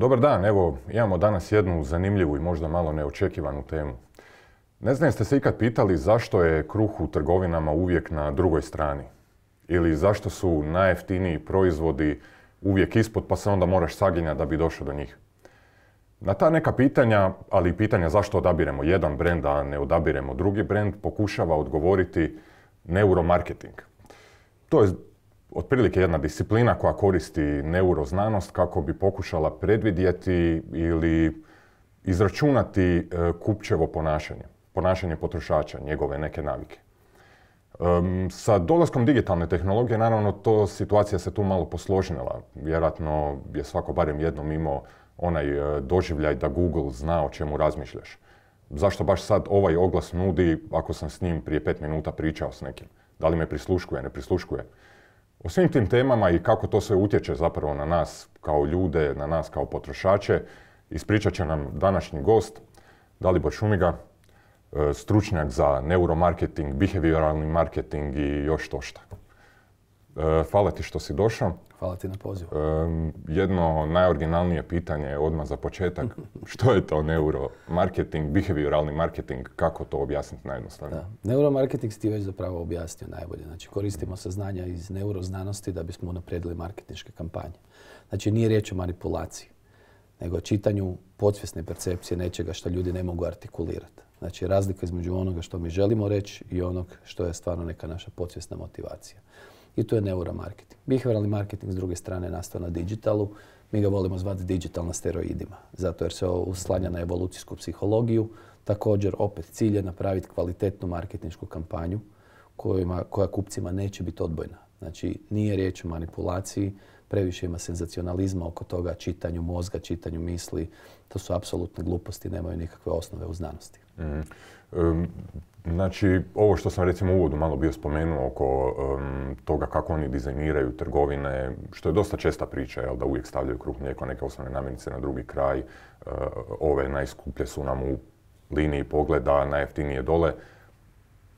Dobar dan, evo imamo danas jednu zanimljivu i možda malo neočekivanu temu. Ne znam ste se ikad pitali zašto je kruh u trgovinama uvijek na drugoj strani? Ili zašto su najjeftiniji proizvodi uvijek ispod pa se onda moraš saginjati da bi došao do njih? Na ta neka pitanja, ali i pitanja zašto odabiremo jedan brend, a ne odabiremo drugi brend, pokušava odgovoriti neuromarketing. To je otprilike jedna disciplina koja koristi neuroznanost kako bi pokušala predvidjeti ili izračunati e, kupčevo ponašanje, ponašanje potrošača, njegove neke navike. sa dolaskom digitalne tehnologije, naravno, to situacija se tu malo posložnila. Vjerojatno je svako barem jednom imao onaj e, doživljaj da Google zna o čemu razmišljaš. Zašto baš sad ovaj oglas nudi ako sam s njim prije pet minuta pričao s nekim? Da li me prisluškuje, ne prisluškuje? O svim tim temama i kako to sve utječe zapravo na nas kao ljude, na nas kao potrošače, ispričat će nam današnji gost, Dalibor Šumiga, e, stručnjak za neuromarketing, behavioralni marketing i još to šta. E, hvala ti što si došao. Hvala ti na pozivu. E, jedno najoriginalnije pitanje je odmah za početak. što je to neuromarketing, behavioralni marketing, kako to objasniti najjednostavnije? Da. Neuromarketing si ti već zapravo objasnio najbolje. Znači koristimo saznanja iz neuroznanosti da bismo unaprijedili marketinške kampanje. Znači nije riječ o manipulaciji, nego o čitanju podsvjesne percepcije nečega što ljudi ne mogu artikulirati. Znači razlika između onoga što mi želimo reći i onog što je stvarno neka naša podsvjesna motivacija i to je neuromarketing. Behavioralni marketing s druge strane je nastao na digitalu. Mi ga volimo zvati digital steroidima, zato jer se uslanja na evolucijsku psihologiju. Također, opet, cilj je napraviti kvalitetnu marketinšku kampanju koja kupcima neće biti odbojna. Znači, nije riječ o manipulaciji, previše ima senzacionalizma oko toga, čitanju mozga, čitanju misli. To su apsolutne gluposti, nemaju nikakve osnove u znanosti. Mm. Znači, ovo što sam recimo u uvodu malo bio spomenuo oko toga kako oni dizajniraju trgovine, što je dosta česta priča, jel, da uvijek stavljaju kruh mlijeko, neke osnovne namirnice na drugi kraj, e, ove najskuplje su nam u liniji pogleda, najjeftinije dole.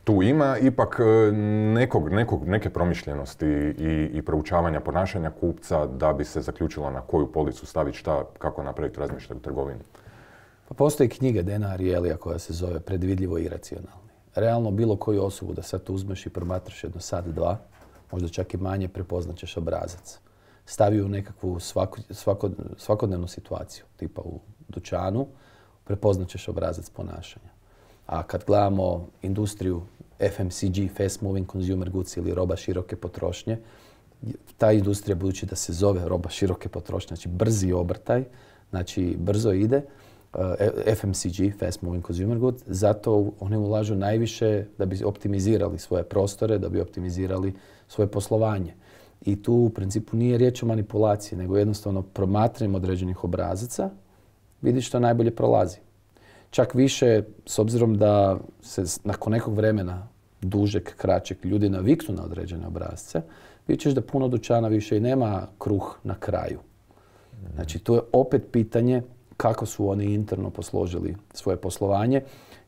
Tu ima ipak e, nekog, nekog, neke promišljenosti i, i proučavanja ponašanja kupca da bi se zaključilo na koju policu staviti šta, kako napraviti razmišljaj u trgovini. Pa postoji knjiga Dena koja se zove Predvidljivo i racionalno realno bilo koju osobu da sad uzmeš i promatraš jedno sad, dva, možda čak i manje, prepoznaćeš obrazac. Stavi u nekakvu svakodnevnu situaciju, tipa u dućanu, prepoznaćeš obrazac ponašanja. A kad gledamo industriju FMCG, Fast Moving Consumer Goods ili roba široke potrošnje, ta industrija, budući da se zove roba široke potrošnje, znači brzi obrtaj, znači brzo ide, Eh, FMCG, Fast Moving Consumer Good, zato oni ulažu najviše da bi optimizirali svoje prostore, da bi optimizirali svoje poslovanje. I tu u principu nije riječ o manipulaciji, nego jednostavno promatranjem određenih obrazaca vidi što najbolje prolazi. Čak više, s obzirom da se nakon nekog vremena, dužeg, kraćeg, ljudi naviknu na određene obrazce, vidjet ćeš da puno dućana više i nema kruh na kraju. Znači, to je opet pitanje kako su oni interno posložili svoje poslovanje,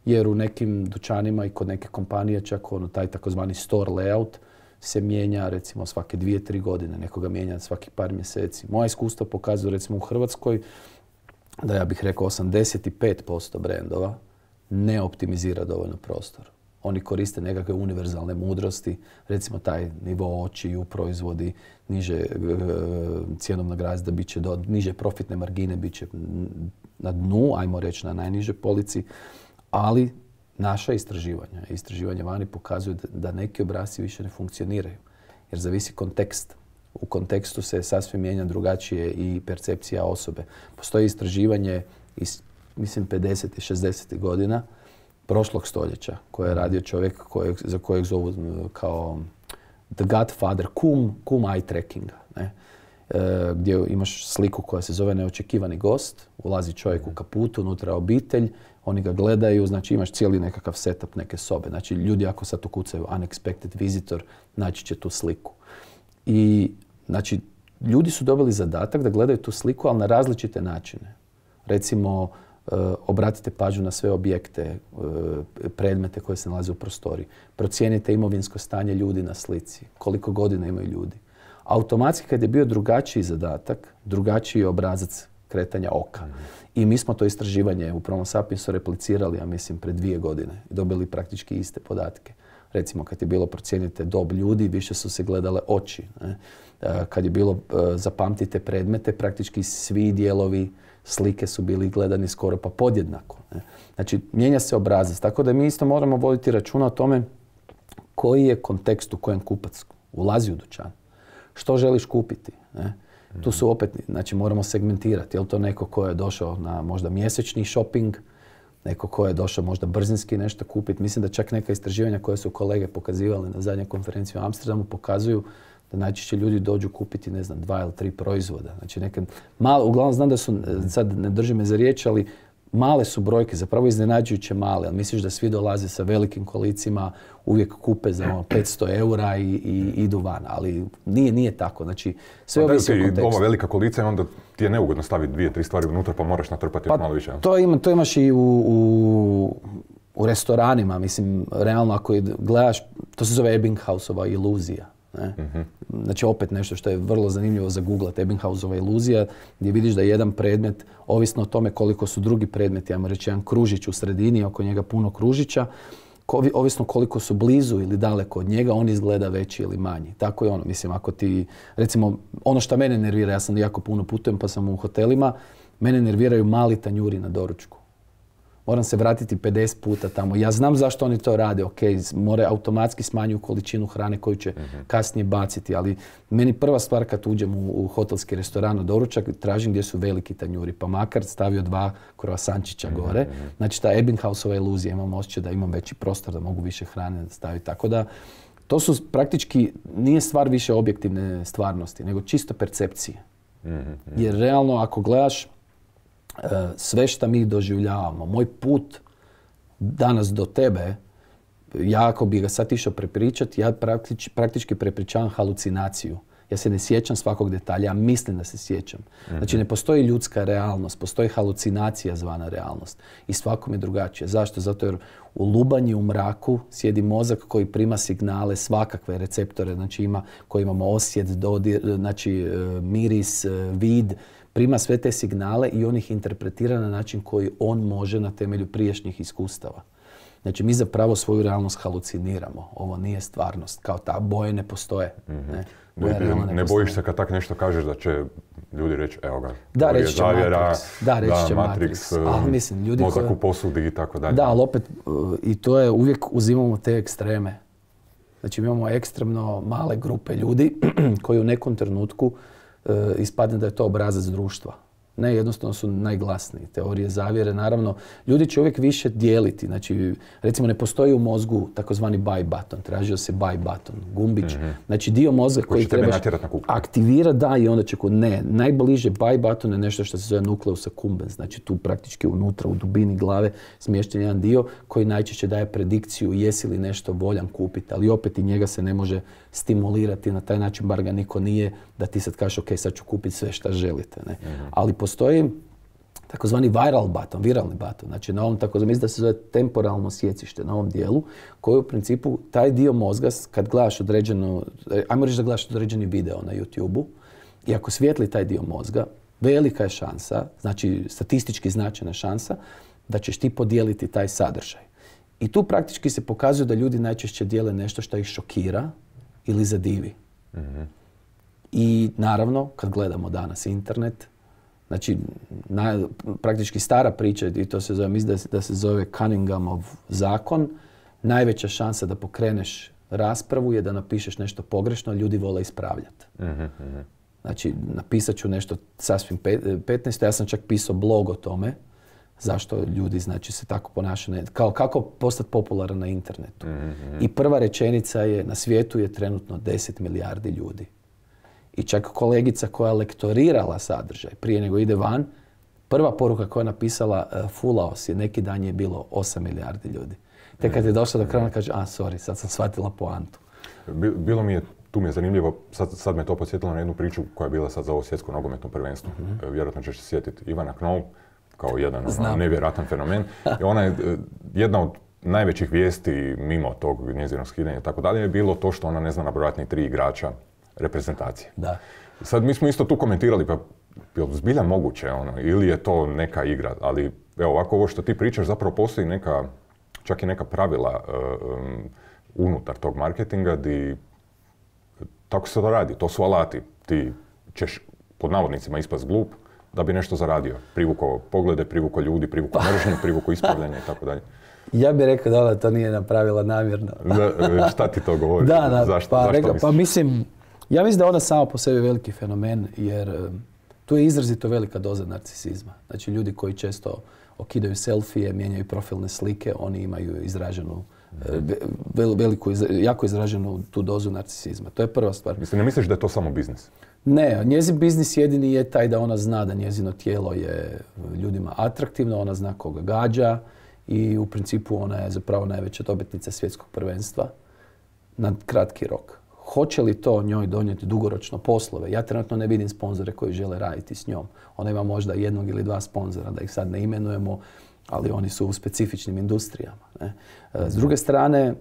jer u nekim dućanima i kod neke kompanije čak ono, taj takozvani store layout se mijenja recimo svake dvije, tri godine, nekoga mijenja svaki par mjeseci. Moja iskustva pokazuje recimo u Hrvatskoj da ja bih rekao 85% brendova ne optimizira dovoljno prostor. Oni koriste nekakve univerzalne mudrosti, recimo taj nivo očiju, proizvodi, niže e, cjenovna grazda, bit će do, niže profitne margine, bit će na dnu, ajmo reći na najniže polici, ali naša istraživanja, istraživanja vani pokazuju da neki obrasci više ne funkcioniraju, jer zavisi kontekst. U kontekstu se sasvim mijenja drugačije i percepcija osobe. Postoji istraživanje iz, mislim, 50. i 60. godina, prošlog stoljeća koje je radio čovjek kojeg, za kojeg zovu e, kao The Godfather, kum, kum eye trackinga. Ne? E, gdje imaš sliku koja se zove Neočekivani gost, ulazi čovjek u kaputu, unutra obitelj, oni ga gledaju, znači imaš cijeli nekakav setup neke sobe. Znači ljudi ako sad ukucaju unexpected visitor, naći će tu sliku. I znači ljudi su dobili zadatak da gledaju tu sliku, ali na različite načine. Recimo, Eh, obratite pažnju na sve objekte, eh, predmete koje se nalaze u prostoriji. Procijenite imovinsko stanje ljudi na slici, koliko godina imaju ljudi. Automatski kad je bio drugačiji zadatak, drugačiji obrazac kretanja oka. I mi smo to istraživanje u Promo su replicirali, ja mislim, pred dvije godine. dobili praktički iste podatke. Recimo, kad je bilo procijenite dob ljudi, više su se gledale oči. Eh, kad je bilo zapamtite predmete, praktički svi dijelovi slike su bili gledani skoro pa podjednako. Ne? Znači, mijenja se obrazac. Tako da mi isto moramo voditi računa o tome koji je kontekst u kojem kupac ulazi u dućan. Što želiš kupiti? Ne? Tu su opet, znači moramo segmentirati. Je li to neko ko je došao na možda mjesečni shopping, neko ko je došao možda brzinski nešto kupiti. Mislim da čak neka istraživanja koje su kolege pokazivali na zadnjoj konferenciji u Amsterdamu pokazuju da najčešće ljudi dođu kupiti, ne znam, dva ili tri proizvoda. Znači uglavnom znam da su, sad ne drži me za riječ, ali male su brojke, zapravo iznenađujuće male. Ali misliš da svi dolaze sa velikim kolicima, uvijek kupe za ono 500 eura i, i idu van, ali nije, nije tako. Znači, sve pa ovisi o Ova velika kolica onda ti je neugodno staviti dvije, tri stvari unutra pa moraš natrpati pa, malo više. To, ima, to imaš i u, u u restoranima, mislim, realno ako gledaš, to se zove Ebbinghausova iluzija. Ne? Mhm. Znači opet nešto što je vrlo zanimljivo za Google, Tebinghausova iluzija, gdje vidiš da jedan predmet, ovisno o tome koliko su drugi predmeti, ajmo reći jedan kružić u sredini, oko njega puno kružića, ko, ovisno koliko su blizu ili daleko od njega, on izgleda veći ili manji. Tako je ono, mislim, ako ti, recimo, ono što mene nervira, ja sam jako puno putujem pa sam u hotelima, mene nerviraju mali tanjuri na doručku moram se vratiti 50 puta tamo. Ja znam zašto oni to rade, ok, more automatski smanjuju količinu hrane koju će mhm. kasnije baciti, ali meni prva stvar kad uđem u, hotelski restoran na doručak, tražim gdje su veliki tanjuri, pa makar stavio dva kroasančića Sančića mhm, gore. Mhm. Znači ta Ebbinghausova iluzija, imam osjećaj da imam veći prostor, da mogu više hrane staviti. Tako da, to su praktički, nije stvar više objektivne stvarnosti, nego čisto percepcije. Jer realno ako gledaš, sve što mi doživljavamo, moj put danas do tebe, ja ako bi ga sad išao prepričati, ja praktič, praktički prepričavam halucinaciju. Ja se ne sjećam svakog detalja, ja mislim da se sjećam. Mhm. Znači ne postoji ljudska realnost, postoji halucinacija zvana realnost. I svakom je drugačije. Zašto? Zato jer u lubanji, u mraku sjedi mozak koji prima signale, svakakve receptore, znači ima, koji imamo osjet, dodir, znači miris, vid, prima sve te signale i on ih interpretira na način koji on može na temelju priješnjih iskustava. Znači, mi zapravo svoju realnost haluciniramo. Ovo nije stvarnost. Kao ta boje ne postoje. Mhm. Ne, bojiš se kad tak nešto kažeš da će ljudi reći, evo ga, da, reći Da, reći će Matrix. E, mozak u posudi i tako dalje. Da, ali opet, e, i to je, uvijek uzimamo te ekstreme. Znači, mi imamo ekstremno male grupe ljudi koji u nekom trenutku E, ispadne da je to obrazac društva. Ne, jednostavno su najglasniji. Teorije zavjere, naravno, ljudi će uvijek više dijeliti. Znači, recimo ne postoji u mozgu takozvani buy button. Tražio se buy button, gumbić. Mhm. Znači, dio mozga koji, treba trebaš aktivira, da, i onda će kod ne. Najbliže buy button je nešto što se zove nukleusa accumbens, Znači, tu praktički unutra, u dubini glave, smješten jedan dio koji najčešće daje predikciju jesi li nešto voljan kupiti. Ali opet i njega se ne može stimulirati na taj način, bar ga niko nije, da ti sad kažeš ok, sad ću kupiti sve što želite. Ne? Mhm. Ali postoji takozvani viral button, viralni button, znači na ovom takozvani, mislim da se zove temporalno sjecište na ovom dijelu, koji u principu taj dio mozga kad gledaš određeno, ajmo reći da gledaš određeni video na youtube i ako svijetli taj dio mozga, velika je šansa, znači statistički značajna šansa, da ćeš ti podijeliti taj sadržaj. I tu praktički se pokazuje da ljudi najčešće dijele nešto što ih šokira, ili za mm I naravno, kad gledamo danas internet, znači praktički stara priča i to se zove, mislim da, se zove Cunninghamov zakon, najveća šansa da pokreneš raspravu je da napišeš nešto pogrešno, ljudi vole ispravljati. mm Znači, napisat ću nešto sasvim 15. Ja sam čak pisao blog o tome zašto ljudi znači se tako ponašaju, kao kako postati popularan na internetu. Mhm. I prva rečenica je na svijetu je trenutno 10 milijardi ljudi. I čak kolegica koja je lektorirala sadržaj prije nego ide van, prva poruka koja je napisala uh, Fulaos je neki dan je bilo 8 milijardi ljudi. Tek kad je došla do kraja kaže, a sorry, sad sam shvatila poantu. Bilo mi je tu mi je zanimljivo, sad, sad me to podsjetilo na jednu priču koja je bila sad za ovo svjetsko nogometno prvenstvo. Mhm. E, vjerojatno ćeš se sjetiti. Ivana Knoll, kao jedan ono, nevjerojatan fenomen. I ona je e, jedna od najvećih vijesti mimo tog njezinog skidanja i tako dalje je bilo to što ona ne zna nabrojati ni tri igrača reprezentacije. Da. Sad mi smo isto tu komentirali, pa je zbilja moguće ono, ili je to neka igra, ali evo ovako ovo što ti pričaš zapravo postoji neka, čak i neka pravila e, e, unutar tog marketinga di tako se to radi, to su alati. Ti ćeš pod navodnicima ispast glup, da bi nešto zaradio. Privuko poglede, privuko ljudi, privuko pa. mržnje, privuko ispravljanje i tako dalje. Ja bih rekao da ona to nije napravila namjerno. E, šta ti to govori? Da, zašto, pa, pa mislim, ja mislim da ona sama po sebi veliki fenomen jer e, tu je izrazito velika doza narcisizma. Znači ljudi koji često okidaju selfije, mijenjaju profilne slike, oni imaju izraženu e, veliku, jako izraženu tu dozu narcisizma. To je prva stvar. Mislim, ne misliš da je to samo biznis? Ne, njezin biznis jedini je taj da ona zna da njezino tijelo je e, ljudima atraktivno, ona zna koga gađa i u principu ona je zapravo najveća dobitnica svjetskog prvenstva na kratki rok. Hoće li to njoj donijeti dugoročno poslove? Ja trenutno ne vidim sponzore koji žele raditi s njom. Ona ima možda jednog ili dva sponzora, da ih sad ne imenujemo, ali oni su u specifičnim industrijama. Ne? E, s druge strane,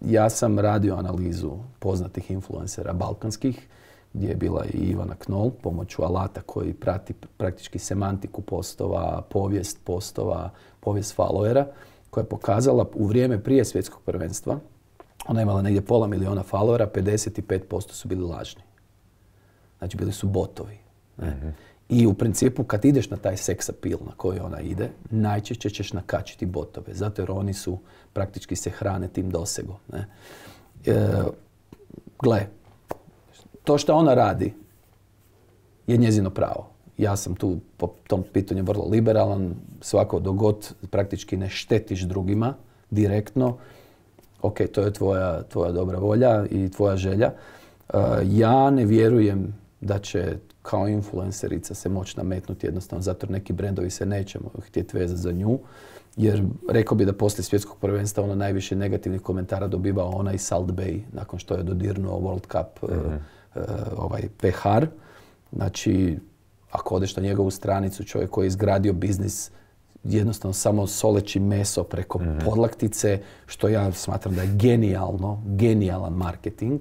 ja sam radio analizu poznatih influencera balkanskih gdje je bila i Ivana Knol pomoću alata koji prati praktički semantiku postova, povijest postova, povijest followera koja je pokazala u vrijeme prije svjetskog prvenstva, ona je imala negdje pola miliona followera, 55% su bili lažni. Znači bili su botovi. Mhm. I u principu kad ideš na taj sex appeal na koji ona ide, najčešće ćeš nakačiti botove, zato jer oni su praktički se hrane tim dosegom. E, gle, to što ona radi je njezino pravo. Ja sam tu po tom pitanju vrlo liberalan, svako dogod praktički ne štetiš drugima direktno, ok, to je tvoja, tvoja dobra volja i tvoja želja. Uh, ja ne vjerujem da će kao influencerica se moći nametnuti jednostavno, zato neki brendovi se nećemo htjeti vezati za nju. Jer rekao bi da poslije svjetskog prvenstva ono najviše negativnih komentara dobiva ona i Salt Bay nakon što je dodirnuo World Cup uh, mhm. Eh, ovaj pehar. Znači, ako odeš na njegovu stranicu, čovjek koji je izgradio biznis jednostavno samo soleći meso preko mhm. podlaktice, što ja smatram da je genijalno, genijalan marketing.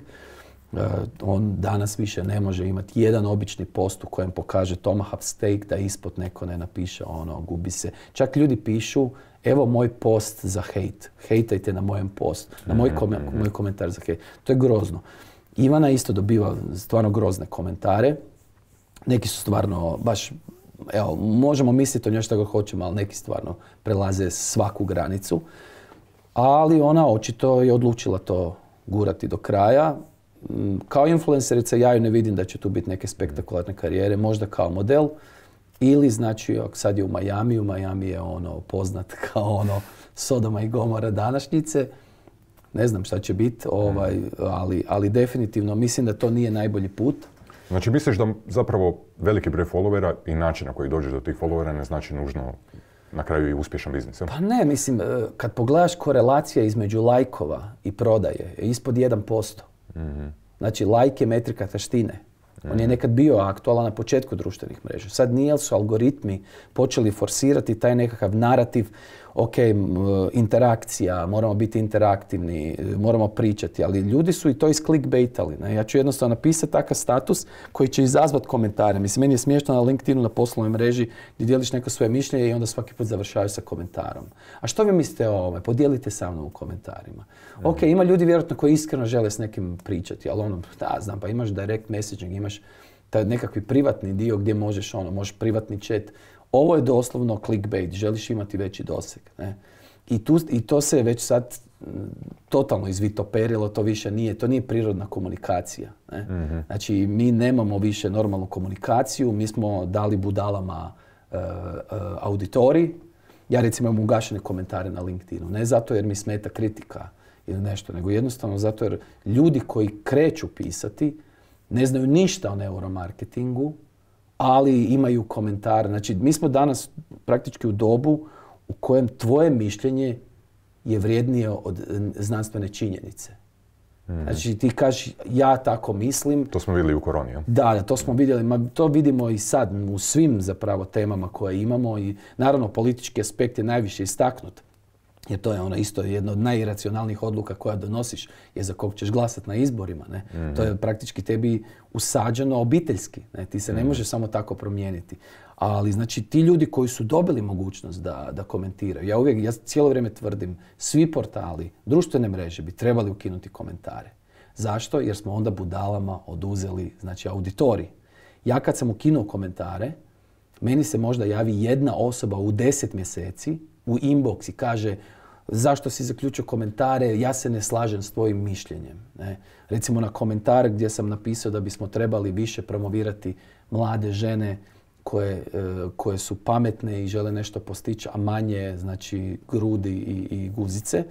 Eh, on danas više ne može imati jedan obični post u kojem pokaže tomahawk steak da ispod neko ne napiše ono, gubi se. Čak ljudi pišu, evo moj post za hejt, hejtajte na mojem post, na moj, mhm, mhm. moj komentar za hate. To je grozno. Ivana isto dobiva stvarno grozne komentare. Neki su stvarno baš, evo, možemo misliti o njoj što god hoćemo, ali neki stvarno prelaze svaku granicu. Ali ona očito je odlučila to gurati do kraja. Mm, kao influencerica ja ju ne vidim da će tu biti neke spektakularne karijere, možda kao model. Ili znači sad je u Miami, u Majami je ono poznat kao ono Sodoma i Gomora današnjice ne znam šta će biti, ovaj, ali, ali definitivno mislim da to nije najbolji put. Znači misliš da zapravo veliki broj followera i način na koji dođeš do tih followera ne znači nužno na kraju i uspješan biznis? Pa ne, mislim, e, kad pogledaš korelacija između lajkova i prodaje je ispod 1%. mm Znači, lajk je metrika taštine. On je mhm. nekad bio aktualan na početku društvenih mreža. Sad nije su algoritmi počeli forsirati taj nekakav narativ ok, interakcija, moramo biti interaktivni, moramo pričati, ali ljudi su i to iz Ja ću jednostavno napisati takav status koji će izazvati komentare. Mislim, meni je smiješno na LinkedInu, na poslovnoj mreži gdje dijeliš neko svoje mišljenje i onda svaki put završaju sa komentarom. A što vi mislite o ovome? Podijelite sa mnom u komentarima. Ok, ima ljudi vjerojatno koji iskreno žele s nekim pričati, ali ono, da, znam, pa imaš direct messaging, imaš taj nekakvi privatni dio gdje možeš ono, možeš privatni chat ovo je doslovno clickbait, želiš imati veći doseg. Ne? I, tu, I to se je već sad mm, totalno izvitoperilo, to više nije, to nije prirodna komunikacija. Ne? Mhm. Znači, mi nemamo više normalnu komunikaciju, mi smo dali budalama uh, auditorij. Ja recimo imam ugašene komentare na LinkedInu, ne zato jer mi smeta kritika ili nešto, nego jednostavno zato jer ljudi koji kreću pisati ne znaju ništa o neuromarketingu, ali imaju komentare. Znači, mi smo danas praktički u dobu u kojem tvoje mišljenje je vrijednije od znanstvene činjenice. Mhm. Znači ti kažeš ja tako mislim. To smo vidjeli u Koroniji. da, Da, to smo vidjeli. Ma, to vidimo i sad u svim zapravo temama koje imamo i naravno politički aspekt je najviše istaknut jer to je ono isto jedna od najiracionalnijih odluka koja donosiš je za kog ćeš glasati na izborima. Ne? Mhm. To je praktički tebi usađeno obiteljski. Ne? Ti se ne može mhm. možeš samo tako promijeniti. Ali znači ti ljudi koji su dobili mogućnost da, da komentiraju, ja uvijek, ja cijelo vrijeme tvrdim, svi portali, društvene mreže bi trebali ukinuti komentare. Zašto? Jer smo onda budalama oduzeli znači, auditorij. Ja kad sam ukinuo komentare, meni se možda javi jedna osoba u deset mjeseci u inbox i kaže zašto si zaključio komentare, ja se ne slažem s tvojim mišljenjem. Ne? Recimo na komentar gdje sam napisao da bismo trebali više promovirati mlade žene koje, e, koje su pametne i žele nešto postići, a manje znači grudi i, i guzice. E,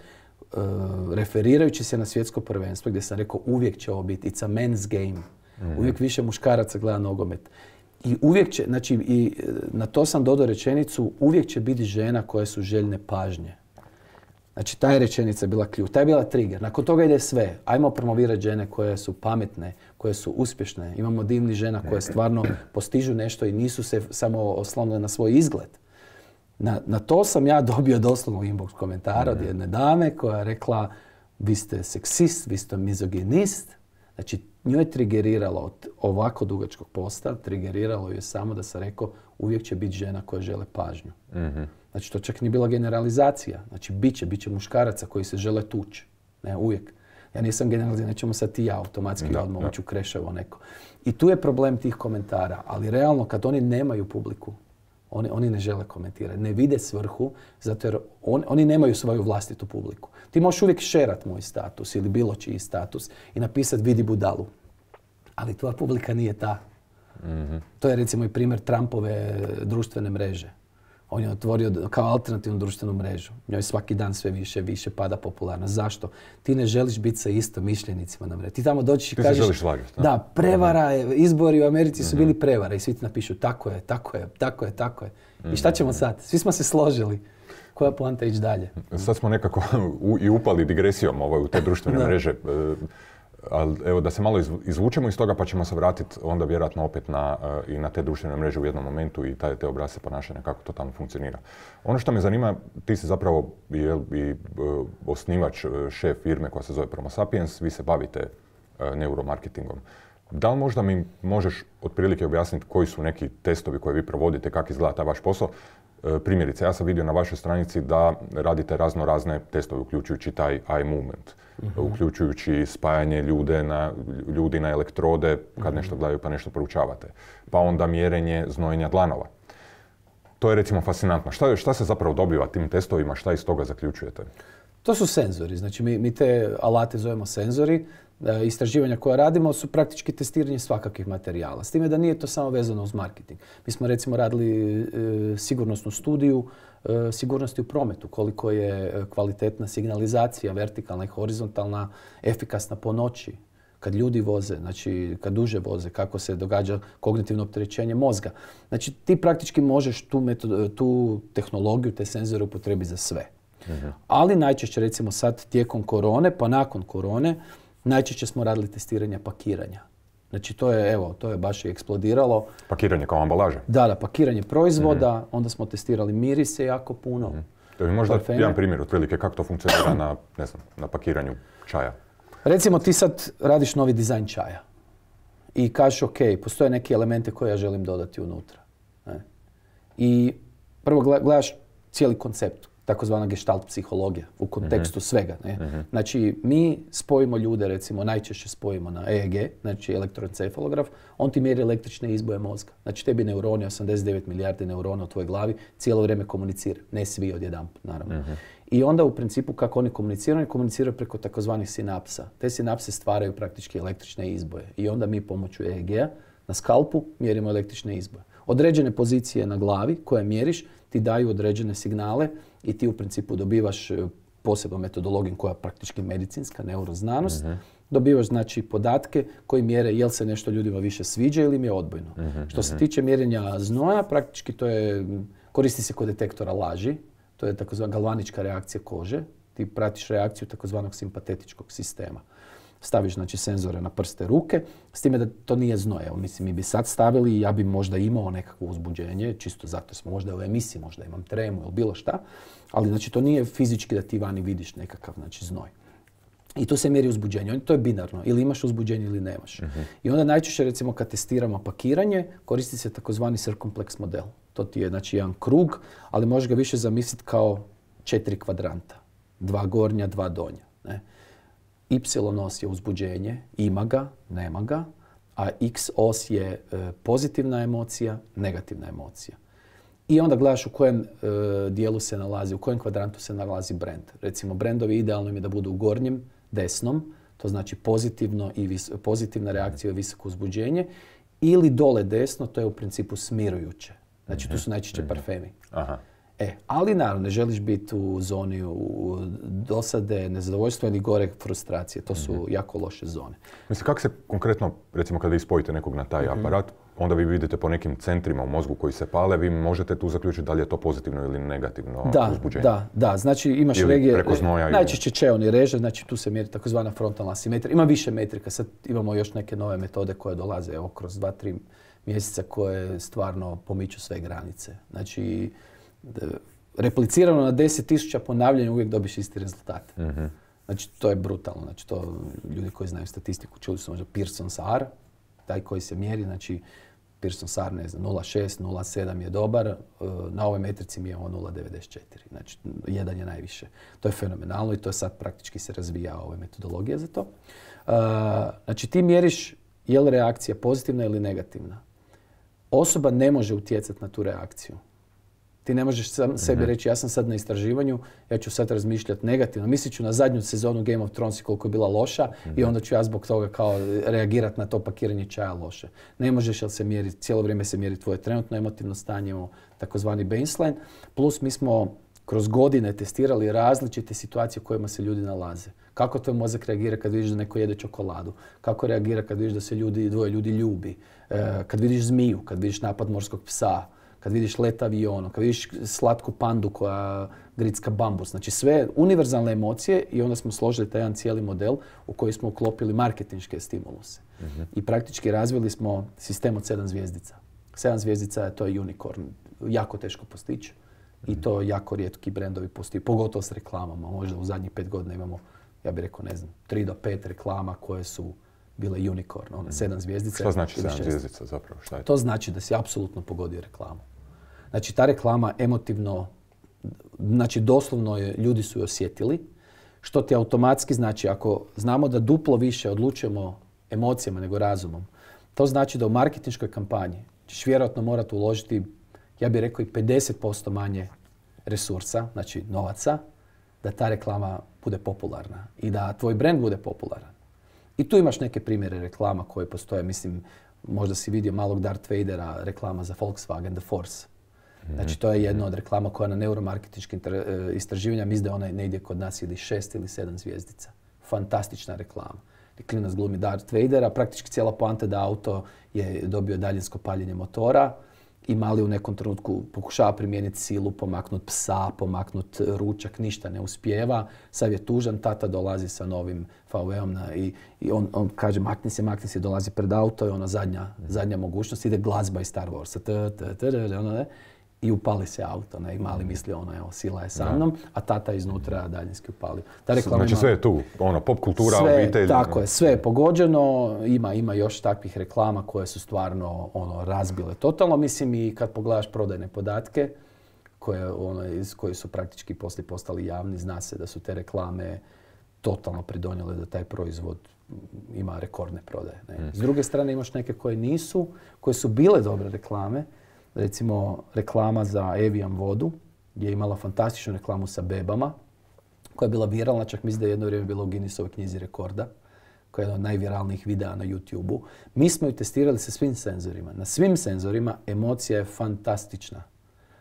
referirajući se na svjetsko prvenstvo gdje sam rekao uvijek će ovo biti, it's a men's game. Mhm. Uvijek više muškaraca gleda nogomet. I uvijek će, znači i e, na to sam dodao rečenicu, uvijek će biti žena koje su željne pažnje. Znači, ta je rečenica bila ključ, ta je bila trigger. Nakon toga ide sve. Ajmo promovirati žene koje su pametne, koje su uspješne. Imamo divni žena koje stvarno postižu nešto i nisu se samo oslonile na svoj izgled. Na, na to sam ja dobio doslovno inbox komentar od jedne dame koja je rekla vi ste seksist, vi ste mizoginist. Znači, Njoj je trigeriralo od ovako dugačkog posta, trigeriralo je samo da se rekao uvijek će biti žena koja žele pažnju. Mhm. Znači to čak nije bila generalizacija. Znači bit će, bit će muškaraca koji se žele tući. Ne, uvijek. Ja nisam generaliziran, nećemo sad ti ja automatski da odmah ući u kreševo neko. I tu je problem tih komentara, ali realno kad oni nemaju publiku, oni, oni ne žele komentirati, ne vide svrhu, zato jer oni nemaju svoju vlastitu publiku. Ti možeš uvijek šerat moj status ili bilo čiji status i napisat vidi budalu. Ali tvoja publika nije ta. Mhm. To je recimo i primjer Trumpove društvene mreže. On je otvorio kao alternativnu društvenu mrežu. Njoj svaki dan sve više, više pada popularnost. Zašto? Ti ne želiš biti sa isto mišljenicima na mreži. Ti tamo dođeš i ti kažeš... Želiš da? prevara je. Izbori u Americi su mhm. bili prevara i svi ti napišu tako je, tako je, tako je, tako je. I šta mhm. ćemo sad? Svi smo se složili koja planta ići dalje. Sad smo nekako i upali digresijom ovaj, u te društvene mreže. E, ali evo da se malo izvučemo iz toga pa ćemo se vratiti onda vjerojatno opet na, eh, i na te društvene mreže u jednom momentu i taj, te obrasce ponašanja, kako to tamo funkcionira. Ono što me zanima, ti si zapravo je, i eh, osnivač, eh, šef firme koja se zove Promo Sapiens, vi se bavite neuromarketingom. Da li možda mi možeš otprilike objasniti koji su neki testovi koje vi provodite, kako izgleda taj vaš posao? E, primjerice, ja sam vidio na vašoj stranici da radite razno razne testove, uključujući taj eye movement, mhm. uključujući spajanje ljude na, ljudi na elektrode kad mhm. nešto gledaju pa nešto proučavate, pa onda mjerenje znojenja dlanova. To je recimo fascinantno. Šta, se zapravo dobiva tim testovima, šta iz toga zaključujete? To su senzori, znači mi, mi te alate zovemo senzori. E, istraživanja koja radimo su praktički testiranje svakakvih materijala. S time da nije to samo vezano uz marketing. Mi smo recimo radili e, sigurnosnu studiju e, sigurnosti u prometu, koliko je kvalitetna signalizacija, vertikalna i horizontalna, efikasna po noći, kad ljudi voze, znači kad duže voze, kako se događa kognitivno opterećenje mozga. Znači ti praktički možeš tu, tu tehnologiju, te senzore upotrebiti za sve. Mhm. Ali najčešće recimo sad tijekom korone, pa nakon korone, Najčešće smo radili testiranje pakiranja. Znači to je, evo, to je baš i eksplodiralo. Pakiranje kao ambalaže? Da, da, pakiranje proizvoda, mhm. onda smo testirali mirise jako puno. Mm-hmm. bi možda jedan primjer otprilike kako to funkcionira na, ne znam, na pakiranju čaja. Recimo ti sad radiš novi dizajn čaja i kažeš ok, postoje neke elemente koje ja želim dodati unutra. Ne? I prvo gledaš cijeli koncept, takozvana gestalt psihologija u kontekstu mhm. svega. Ne? Mhm. Znači, mi spojimo ljude, recimo, najčešće spojimo na EEG, znači elektroencefalograf, on ti mjeri električne izboje mozga. Znači, tebi neuroni, 89 milijardi neurona u tvojoj glavi, cijelo vrijeme komunicira. Ne svi odjedan, naravno. Mhm. I onda u principu kako oni komuniciraju, oni komuniciraju preko takozvanih sinapsa. Te sinapse stvaraju praktički električne izboje. I onda mi pomoću EEG-a na skalpu mjerimo električne izboje. Određene pozicije na glavi koje mjeriš ti daju određene signale i ti u principu dobivaš e, posebno metodologijom koja je praktički medicinska, neuroznanost. Mhm. Dobivaš znači podatke koji mjere jel se nešto ljudima više sviđa ili im je odbojno. Mhm, Što se mhm. tiče mjerenja znoja, praktički to je, koristi se kod detektora laži. To je takozvana galvanička reakcija kože. Ti pratiš reakciju takozvanog simpatetičkog sistema. Staviš znači, senzore na prste ruke, s time da to nije znoje. mislim, mi bi sad stavili i ja bi možda imao nekakvo uzbuđenje, čisto zato smo možda u emisiji, možda imam tremu ili bilo šta, ali znači, to nije fizički da ti vani vidiš nekakav znači, znoj. I to se mjeri uzbuđenje. To je binarno. Ili imaš uzbuđenje ili nemaš. Mhm. I onda najčešće recimo kad testiramo pakiranje koristi se takozvani srkompleks model. To ti je znači jedan krug, ali možeš ga više zamisliti kao četiri kvadranta. Dva gornja, dva donja. Ne? Y os je uzbuđenje, ima ga, nema ga, a X os je e, pozitivna emocija, negativna emocija. I onda gledaš u kojem e, dijelu se nalazi, u kojem kvadrantu se nalazi brand. Recimo, brendovi, idealno im je da budu u gornjem, desnom, to znači pozitivno i pozitivna reakcija i visoko uzbuđenje, ili dole desno, to je u principu smirujuće. Znači, tu mhm, su najčešće mhm. parfemi. Aha. E, ali naravno, ne želiš biti u zoni dosade, nezadovoljstva ili gore frustracije. To su mhm. jako loše zone. Mislim, kako se konkretno, recimo kada ispojite nekog na taj mhm. aparat, onda vi vidite po nekim centrima u mozgu koji se pale, vi možete tu zaključiti da li je to pozitivno ili negativno da, uzbuđenje. Da, da, znači imaš regije, preko e, znoja, najčešće čeoni reže, znači tu se mjeri takozvana frontalna simetrija. Ima više metrika, sad imamo još neke nove metode koje dolaze evo, kroz dva, tri mjeseca koje stvarno pomiču sve granice. Znači, replicirano na 10.000 ponavljanja uvijek dobiš isti rezultat. Mhm. Znači, to je brutalno. Znači, to ljudi koji znaju statistiku čuli su možda Pearson SAR, taj koji se mjeri, znači Pearson SAR, ne znam, 0.6, 0.7 je dobar, e, na ovoj metrici mi je on 0.94, znači jedan je najviše. To je fenomenalno i to sad praktički se razvija ova metodologija za to. E, znači, ti mjeriš je li reakcija pozitivna ili negativna. Osoba ne može utjecati na tu reakciju. Ti ne možeš sam mhm. sebi reći ja sam sad na istraživanju, ja ću sad razmišljati negativno. Mislit ću na zadnju sezonu Game of Thrones koliko je bila loša i mhm. onda ću ja zbog toga kao reagirati na to pakiranje čaja loše. Ne možeš jer se mjeri, cijelo vrijeme se mjeri tvoje trenutno emotivno stanje, u takozvani baseline. Plus mi smo kroz godine testirali različite situacije u kojima se ljudi nalaze. Kako tvoj mozak reagira kad vidiš da neko jede čokoladu? Kako reagira kad vidiš da se ljudi, dvoje ljudi ljubi? E, kad vidiš zmiju, kad vidiš napad morskog psa? kad vidiš let avionom, kad vidiš slatku pandu koja gricka bambus. Znači sve univerzalne emocije i onda smo složili taj jedan cijeli model u koji smo uklopili marketinške stimuluse. Mhm. I praktički razvili smo sistem od sedam zvijezdica. Sedam zvijezdica je to je unicorn, jako teško postići. I mhm. to jako rijetki brendovi postoji, pogotovo s reklamama. Možda u zadnjih pet godina imamo, ja bih rekao, ne znam, tri do pet reklama koje su bile unicorn, one mhm. sedam zvjezdica, Što znači sedam zvijezdica zapravo? Šta je to? to znači da si apsolutno pogodio reklamu. Znači ta reklama emotivno, znači doslovno je, ljudi su je osjetili, što ti automatski znači ako znamo da duplo više odlučujemo emocijama nego razumom, to znači da u marketinškoj kampanji ćeš vjerojatno morati uložiti, ja bih rekao i 50% manje resursa, znači novaca, da ta reklama bude popularna i da tvoj brand bude popularan. I tu imaš neke primjere reklama koje postoje, mislim, možda si vidio malog Darth Vadera, reklama za Volkswagen, The Force. Znači to je jedna od reklama koja na neuromarketičkim e, istraživanjima izde, da ona je negdje kod nas ili šest ili sedam zvijezdica. Fantastična reklama. Klinac glumi Darth Vadera, praktički cijela poanta da auto je dobio daljinsko paljenje motora i mali u nekom trenutku pokušava primijeniti silu, pomaknut psa, pomaknut ručak, ništa ne uspijeva. Sav je tužan, tata dolazi sa novim VW-om i, i on, kaže makni se, makni se, dolazi pred auto i ona zadnja, zadnja mogućnost, ide glazba iz Star Warsa. Ono, i upali se auto. Ne? I mali mhm. misli ono, evo, sila je sa mnom, a tata iznutra daljinski upali. Ta znači, reklama znači sve je tu, ono, pop kultura, sve, Tako je, ono. sve je pogođeno, ima, ima još takvih reklama koje su stvarno ono, razbile totalno. Mislim i kad pogledaš prodajne podatke, koje, ono, iz koji su praktički poslije postali javni, zna se da su te reklame totalno pridonijele da taj proizvod ima rekordne prodaje. Ne? Mhm. S druge strane imaš neke koje nisu, koje su bile dobre reklame, recimo reklama za Evian vodu je imala fantastičnu reklamu sa bebama koja je bila viralna, čak mislim da je jedno vrijeme bila u Guinnessovoj knjizi rekorda koja je jedna od najviralnijih videa na YouTube-u. Mi smo ju testirali sa svim senzorima. Na svim senzorima emocija je fantastična.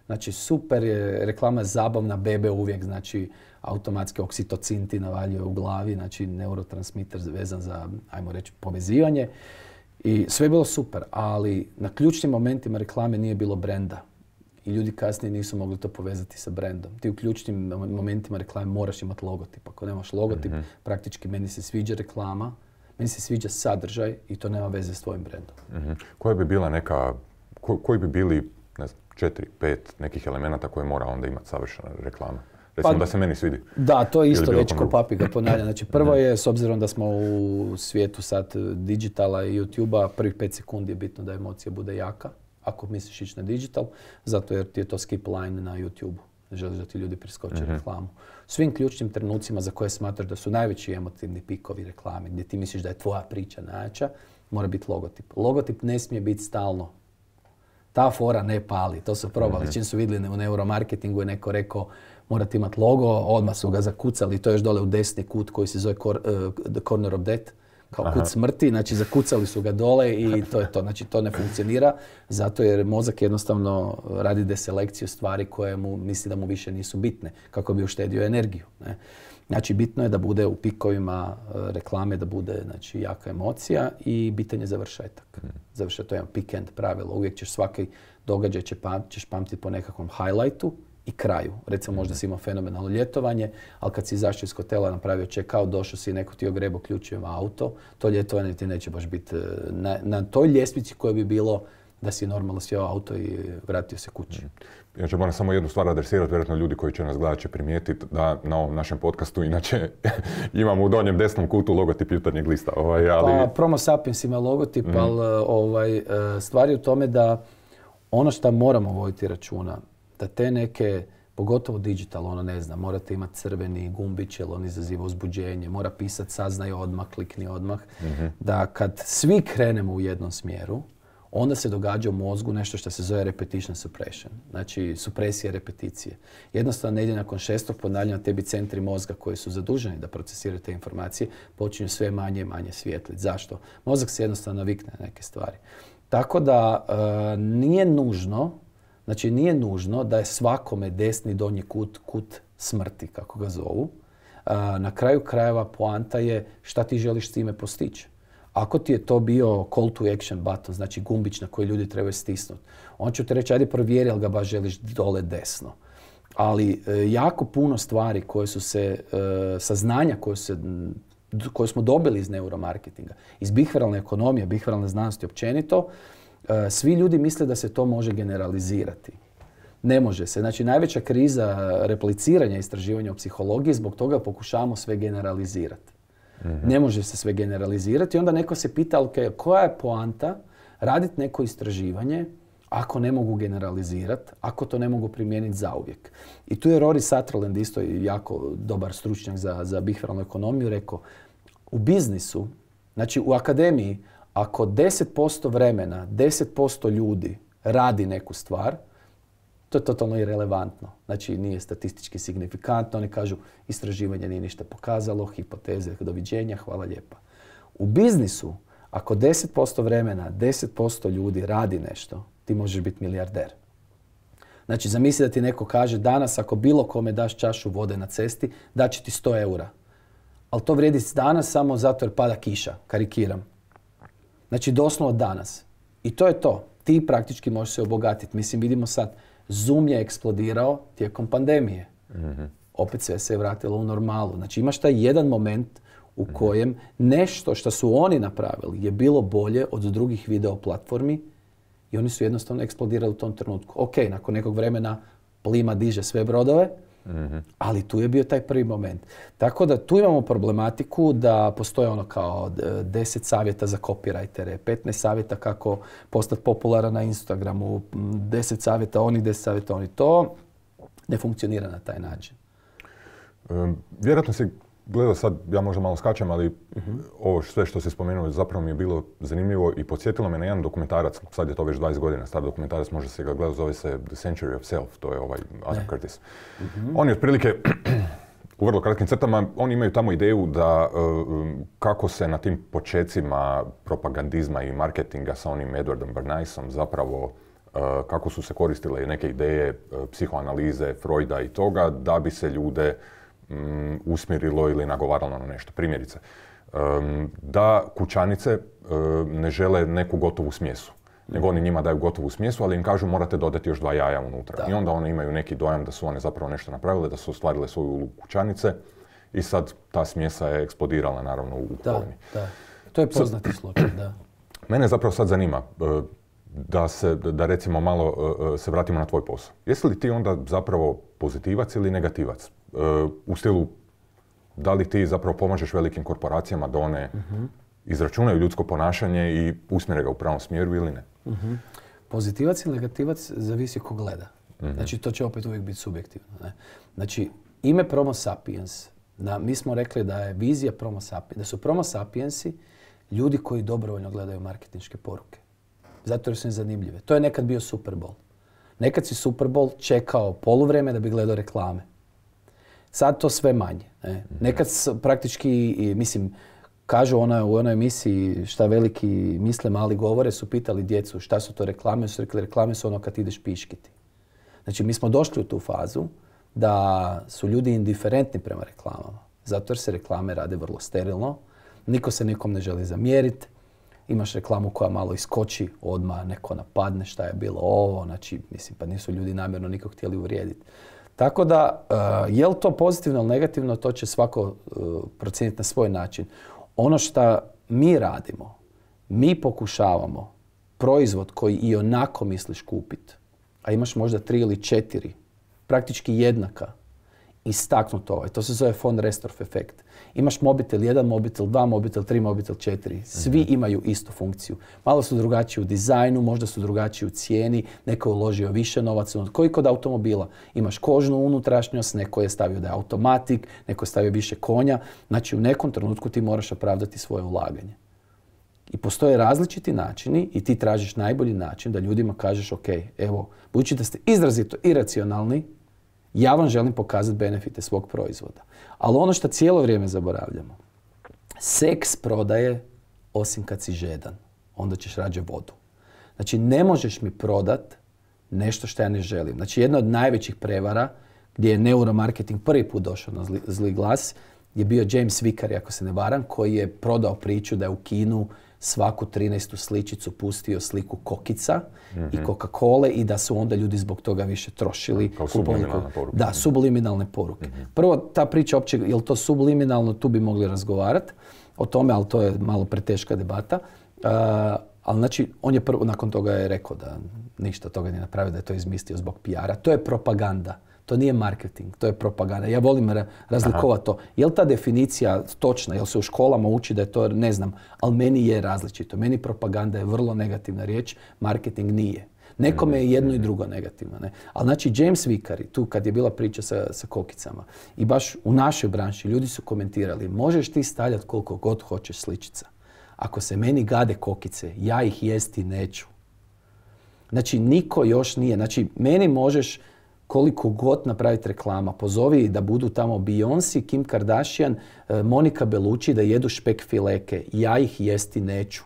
Znači, super je, reklama zabavna, bebe uvijek, znači, automatski oksitocinti navaljuje u glavi, znači, neurotransmiter vezan za, ajmo reći, povezivanje. I sve je bilo super, ali na ključnim momentima reklame nije bilo brenda. I ljudi kasnije nisu mogli to povezati sa brendom. Ti u ključnim momentima reklame moraš imati logotip. Ako nemaš logotip, mhm. praktički meni se sviđa reklama, meni se sviđa sadržaj i to nema veze s tvojim brendom. mm Koja bi bila neka, koji bi bili ne znam, četiri, pet nekih elemenata koje mora onda imati savršena reklama? Pa Recimo pa, da se meni svidi. Da, to je isto već ko papiga ponavlja. Znači prvo je, s obzirom da smo u svijetu sad e, digitala i YouTube-a, prvih pet sekundi je bitno da emocija bude jaka, ako misliš ići na digital, zato jer ti je to skip line na YouTube-u. Želiš da ti ljudi priskoče mhm. reklamu. Svim ključnim trenucima za koje smatraš da su najveći emotivni pikovi reklame, gdje ti misliš da je tvoja priča najjača, mora biti logotip. Logotip ne smije biti stalno ta fora ne pali, to su probali. Mhm. Čim su vidjeli u neuromarketingu je neko rekao morate imati logo, odmah su ga zakucali, to je još dole u desni kut koji se zove eh, The Corner of Death, kao Aha. kut smrti, znači zakucali su ga dole i to je to, znači to ne funkcionira, zato jer mozak jednostavno radi deselekciju stvari koje mu misli da mu više nisu bitne, kako bi uštedio energiju. Ne? Znači, bitno je da bude u pikovima eh, reklame, da bude znači, jaka emocija i bitan je završetak. Mm. Završetak, to je jedan pick-end pravilo. Uvijek ćeš svaki događaj će pa, ćeš pamtiti po nekakvom highlightu, i kraju. Recimo možda si imao fenomenalno ljetovanje, ali kad si izašao iz hotela, napravio kao došao si i neko ti ogrebo ključujem auto, to ljetovanje ti neće baš biti e, na, toj ljestvici koje bi bilo da si normalno sjeo auto i vratio se kući. Mm. Ja ću moram samo jednu stvar adresirati, vjerojatno ljudi koji će nas gledati će primijetiti da na ovom našem podcastu inače imamo u donjem desnom kutu logotip jutarnjeg lista. Ovaj, pa, ali... Pa, Promo Sapiens ima logotip, mm. ali ovaj, e, stvar u tome da ono što moramo voditi računa da te neke, pogotovo digital, ono ne zna, morate imati crveni gumbić jer on izaziva uzbuđenje, mora pisati saznaj odmah, klikni odmah, mhm. da kad svi krenemo u jednom smjeru, onda se događa u mozgu nešto što se zove repetition suppression, znači supresija repeticije. Jednostavno, negdje nakon šestog ponavljanja tebi centri mozga koji su zaduženi da procesiraju te informacije počinju sve manje i manje svijetliti. Zašto? Mozak se jednostavno navikne na neke stvari. Tako da e, nije nužno Znači nije nužno da je svakome desni donji kut, kut smrti, kako ga zovu. Na kraju krajeva poanta je šta ti želiš s time postići. Ako ti je to bio call to action button, znači gumbić na koji ljudi trebaju stisnuti, on će ti reći, ajde provjeri, li ga baš želiš dole desno. Ali e, jako puno stvari koje su se, e, saznanja koje se koje smo dobili iz neuromarketinga, iz bihveralne ekonomije, bihveralne znanosti općenito, E, svi ljudi misle da se to može generalizirati. Ne može se. Znači, najveća kriza repliciranja istraživanja u psihologiji, zbog toga pokušavamo sve generalizirati. Mhm. Ne može se sve generalizirati. onda neko se pita, koja je poanta raditi neko istraživanje ako ne mogu generalizirati, ako to ne mogu primijeniti zauvijek. I tu je Rory Sutherland, isto jako dobar stručnjak za, za bihveralnu ekonomiju, rekao, u biznisu, znači u akademiji, ako 10% vremena, 10% ljudi radi neku stvar, to je totalno irelevantno. Znači nije statistički signifikantno. Oni kažu istraživanje nije ništa pokazalo, hipoteze, doviđenja, hvala lijepa. U biznisu, ako 10% vremena, 10% ljudi radi nešto, ti možeš biti milijarder. Znači, zamisli da ti neko kaže danas ako bilo kome daš čašu vode na cesti, daći ti 100 eura. Ali to vrijedi danas samo zato jer pada kiša, karikiram. Znači doslovno danas. I to je to. Ti praktički možeš se obogatiti. Mislim, vidimo sad, Zoom je eksplodirao tijekom pandemije. Mhm. Opet sve se je vratilo u normalu. Znači imaš taj jedan moment u kojem nešto što su oni napravili je bilo bolje od drugih video platformi i oni su jednostavno eksplodirali u tom trenutku. Ok, nakon nekog vremena plima diže sve brodove, ali tu je bio taj prvi moment. Tako da tu imamo problematiku da postoje ono kao 10 e, savjeta za copywritere, 15 savjeta kako postati popularan na Instagramu, 10 savjeta onih, 10 savjeta oni to. Ne funkcionira na taj način. vjerojatno se gledao sad, ja možda malo skačem, ali mhm. ovo sve što se spomenuo zapravo mi je bilo zanimljivo i podsjetilo me na jedan dokumentarac, sad je to već 20 godina star dokumentarac, može se ga gledati, zove se The Century of Self, to je ovaj Adam Curtis. uh On je otprilike, u vrlo kratkim crtama, oni imaju tamo ideju da e, kako se na tim počecima propagandizma i marketinga sa onim Edwardom Bernaysom zapravo e, kako su se koristile neke ideje e, psihoanalize Freuda i toga da bi se ljude Mm, usmjerilo ili nagovaralo na nešto. Primjerice, da kućanice ne žele neku gotovu smjesu, nego oni njima daju gotovu smjesu, ali im kažu morate dodati još dva jaja unutra. I onda one imaju neki dojam da su one zapravo nešto napravile, da su ostvarile svoju ulogu kućanice i sad ta smjesa je eksplodirala naravno u kupovini. Da, da. To je poznati slučaj, da. Mene zapravo sad zanima, e, da, se, da recimo malo e, e, se vratimo na tvoj posao. Jesi li ti onda zapravo pozitivac ili negativac? E, u stilu, da li ti zapravo pomažeš velikim korporacijama da one mhm. izračunaju ljudsko ponašanje i usmjere ga u pravom smjeru ili ne? Mhm. Pozitivac ili negativac zavisi ko gleda. Mhm. Znači, to će opet uvijek biti subjektivno. Znači, ime Promo Sapiens, mi smo rekli da je vizija Promo Sapiens, da su Promo Sapiensi ljudi koji dobrovoljno gledaju marketinške poruke. Zato jer su im zanimljive. To je nekad bio Super Bowl. Nekad si Super Bowl čekao poluvreme da bi gledao reklame. Sad to sve manje. Ne? Mhm. Nekad praktički, mislim, kažu ona, u onoj emisiji šta veliki misle, mali govore, su pitali djecu šta su to reklame, su rekli reklame su ono kad ideš piškiti. Znači mi smo došli u tu fazu da su ljudi indiferentni prema reklamama. Zato jer se reklame rade vrlo sterilno, niko se nikom ne želi zamjeriti, imaš reklamu koja malo iskoči, odmah neko napadne, šta je bilo ovo, znači, mislim, pa nisu ljudi namjerno nikog htjeli uvrijediti. Tako da, uh, eh, je li to pozitivno ili negativno, to će svako uh, eh, procijeniti na svoj način. Ono što mi radimo, mi pokušavamo proizvod koji i onako misliš kupiti, a imaš možda tri ili četiri, praktički jednaka, istaknuto ovaj. To se zove von Restorff efekt. Imaš mobitel jedan mobitel dva mobitel tri mobitel četiri. Svi mhm. imaju istu funkciju. Malo su drugačiji u dizajnu, možda su drugačiji u cijeni, neko je uložio više novaca. Koji kod automobila? Imaš kožnu unutrašnjost, neko je stavio da je automatik, neko je stavio više konja. Znači u nekom trenutku ti moraš opravdati svoje ulaganje. I postoje različiti načini i ti tražiš najbolji način da ljudima kažeš ok, evo, budući da ste izrazito iracionalni, ja vam želim pokazati benefite svog proizvoda. Ali ono što cijelo vrijeme zaboravljamo, seks prodaje osim kad si žedan. Onda ćeš rađe vodu. Znači ne možeš mi prodat nešto što ja ne želim. Znači jedna od najvećih prevara gdje je neuromarketing prvi put došao na zli, glas je bio James Vickery, ako se ne varam, koji je prodao priču da je u Kinu svaku 13. sličicu pustio sliku kokica i mhm. Coca-Cole i da su onda ljudi zbog toga više trošili. subliminalne poruke. Da, subliminalne poruke. Mhm. Prvo, ta priča opće, je to subliminalno, tu bi mogli razgovarati o tome, ali to je malo preteška debata. Uh, ali znači, on je prvo, nakon toga je rekao da ništa toga nije napravio, da je to izmislio zbog PR-a. To je propaganda. To nije marketing, to je propaganda. Ja volim razlikovati to. Je li ta definicija točna? Je li se u školama uči da je to, ne znam, ali meni je različito. Meni propaganda je vrlo negativna riječ, marketing nije. Nekome je jedno i drugo negativno. Ne? Ali znači James Vickari, tu kad je bila priča sa, sa kokicama i baš u našoj branši ljudi su komentirali možeš ti stavljati koliko god hoćeš sličica. Ako se meni gade kokice, ja ih jesti neću. Znači niko još nije. Znači meni možeš koliko god napraviti reklama. Pozovi da budu tamo Beyoncé, Kim Kardashian, e, Monika Bellucci da jedu špek fileke. Ja ih jesti neću.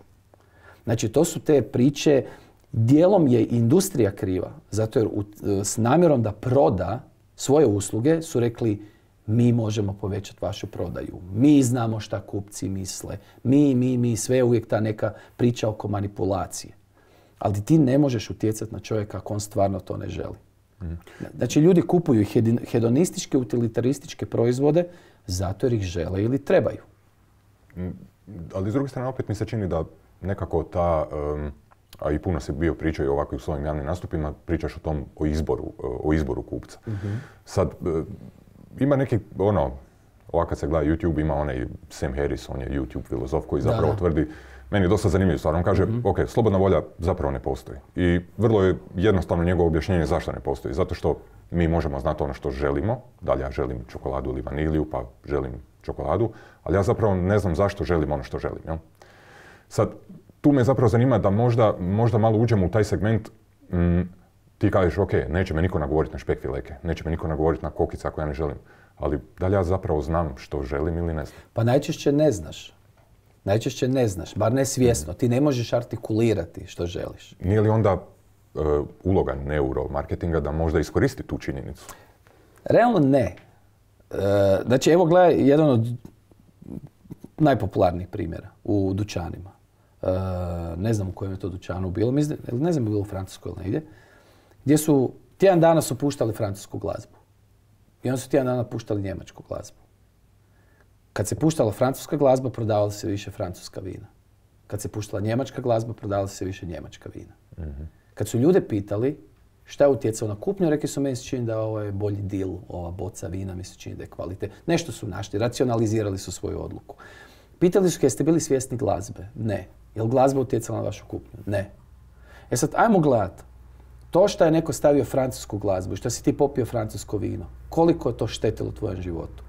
Znači to su te priče. Dijelom je industrija kriva. Zato jer e, s namjerom da proda svoje usluge su rekli mi možemo povećati vašu prodaju. Mi znamo šta kupci misle. Mi, mi, mi. Sve je uvijek ta neka priča oko manipulacije. Ali ti ne možeš utjecati na čovjeka ako on stvarno to ne želi. Znači, ljudi kupuju hedonističke, utilitarističke proizvode zato jer ih žele ili trebaju. Mm, ali s druge strane, opet mi se čini da nekako ta, a i puno se bio pričao i ovako u svojim javnim nastupima, pričaš o tom, o izboru, e, o izboru kupca. Mhm. Sad, e, ima neki, ono, ovako kad se gleda YouTube, ima onaj Sam Harris, on je YouTube filozof koji zapravo tvrdi meni je dosta zanimljiv stvar. On kaže, mhm. ok, slobodna volja zapravo ne postoji. I vrlo je jednostavno njegovo objašnjenje zašto ne postoji. Zato što mi možemo znati ono što želimo, da li ja želim čokoladu ili vaniliju, pa želim čokoladu, ali ja zapravo ne znam zašto želim ono što želim. Sad, tu me zapravo zanima da možda, malo uđemo u taj segment mm, ti kažeš, ok, neće me niko nagovoriti na špek neće me niko nagovoriti na kokice ako ja ne želim. Ali da li ja zapravo znam što želim ili ne znam? Pa najčešće ne znaš. Najčešće ne znaš, bar ne svjesno. Mhm. Ti ne možeš artikulirati što želiš. Nije li onda e, uloga neuromarketinga da možda iskoristi tu činjenicu? Realno ne. E, znači, evo gledaj, jedan od najpopularnijih primjera u dućanima. E, ne znam u kojem je to dućanu bilo, ne znam je bilo u Francuskoj ili negdje, gdje su tjedan dana su puštali francusku glazbu. I onda su tjedan dana puštali njemačku glazbu. Kad se puštala francuska glazba, prodavala se više francuska vina. Kad se puštala njemačka glazba, prodavala se više njemačka vina. Mhm. Kad su ljude pitali šta je utjecao na kupnju, rekli su meni se čini da ovo je bolji dil, ova boca vina mi se čini da je kvalitet. Nešto su našli, racionalizirali su svoju odluku. Pitali su jeste bili svjesni glazbe? Ne. Jel glazba utjecala na vašu kupnju? Ne. E sad, ajmo gledat To što je neko stavio francusku glazbu i što si ti popio francusko vino, koliko je to štetilo tvojem životu?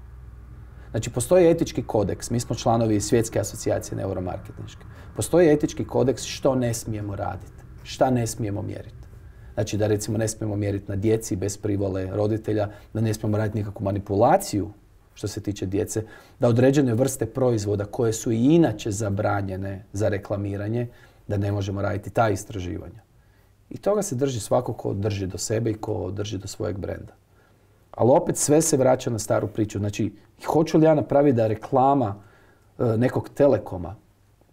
Znači, postoji etički kodeks. Mi smo članovi Svjetske asocijacije neuromarketinške. Postoji etički kodeks što ne smijemo raditi, šta ne smijemo mjeriti. Znači da recimo ne smijemo mjeriti na djeci bez privole roditelja, da ne smijemo raditi nikakvu manipulaciju što se tiče djece, da određene vrste proizvoda koje su i inače zabranjene za reklamiranje, da ne možemo raditi ta istraživanja. I toga se drži svako ko drži do sebe i ko drži do svojeg brenda. Ali opet sve se vraća na staru priču. Znači, hoću li ja napraviti da reklama e, nekog telekoma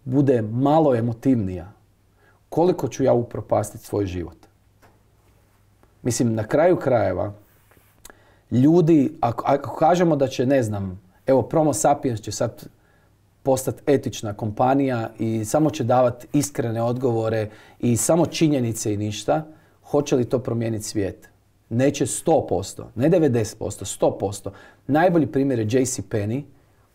bude malo emotivnija? Koliko ću ja upropastiti svoj život? Mislim, na kraju krajeva, ljudi, ako, kažemo da će, ne znam, evo, Promo Sapiens će sad postati etična kompanija i samo će davati iskrene odgovore i samo činjenice i ništa, hoće li to promijeniti svijet? neće 100%, ne 90%, 100%. Najbolji primjer je JC Penny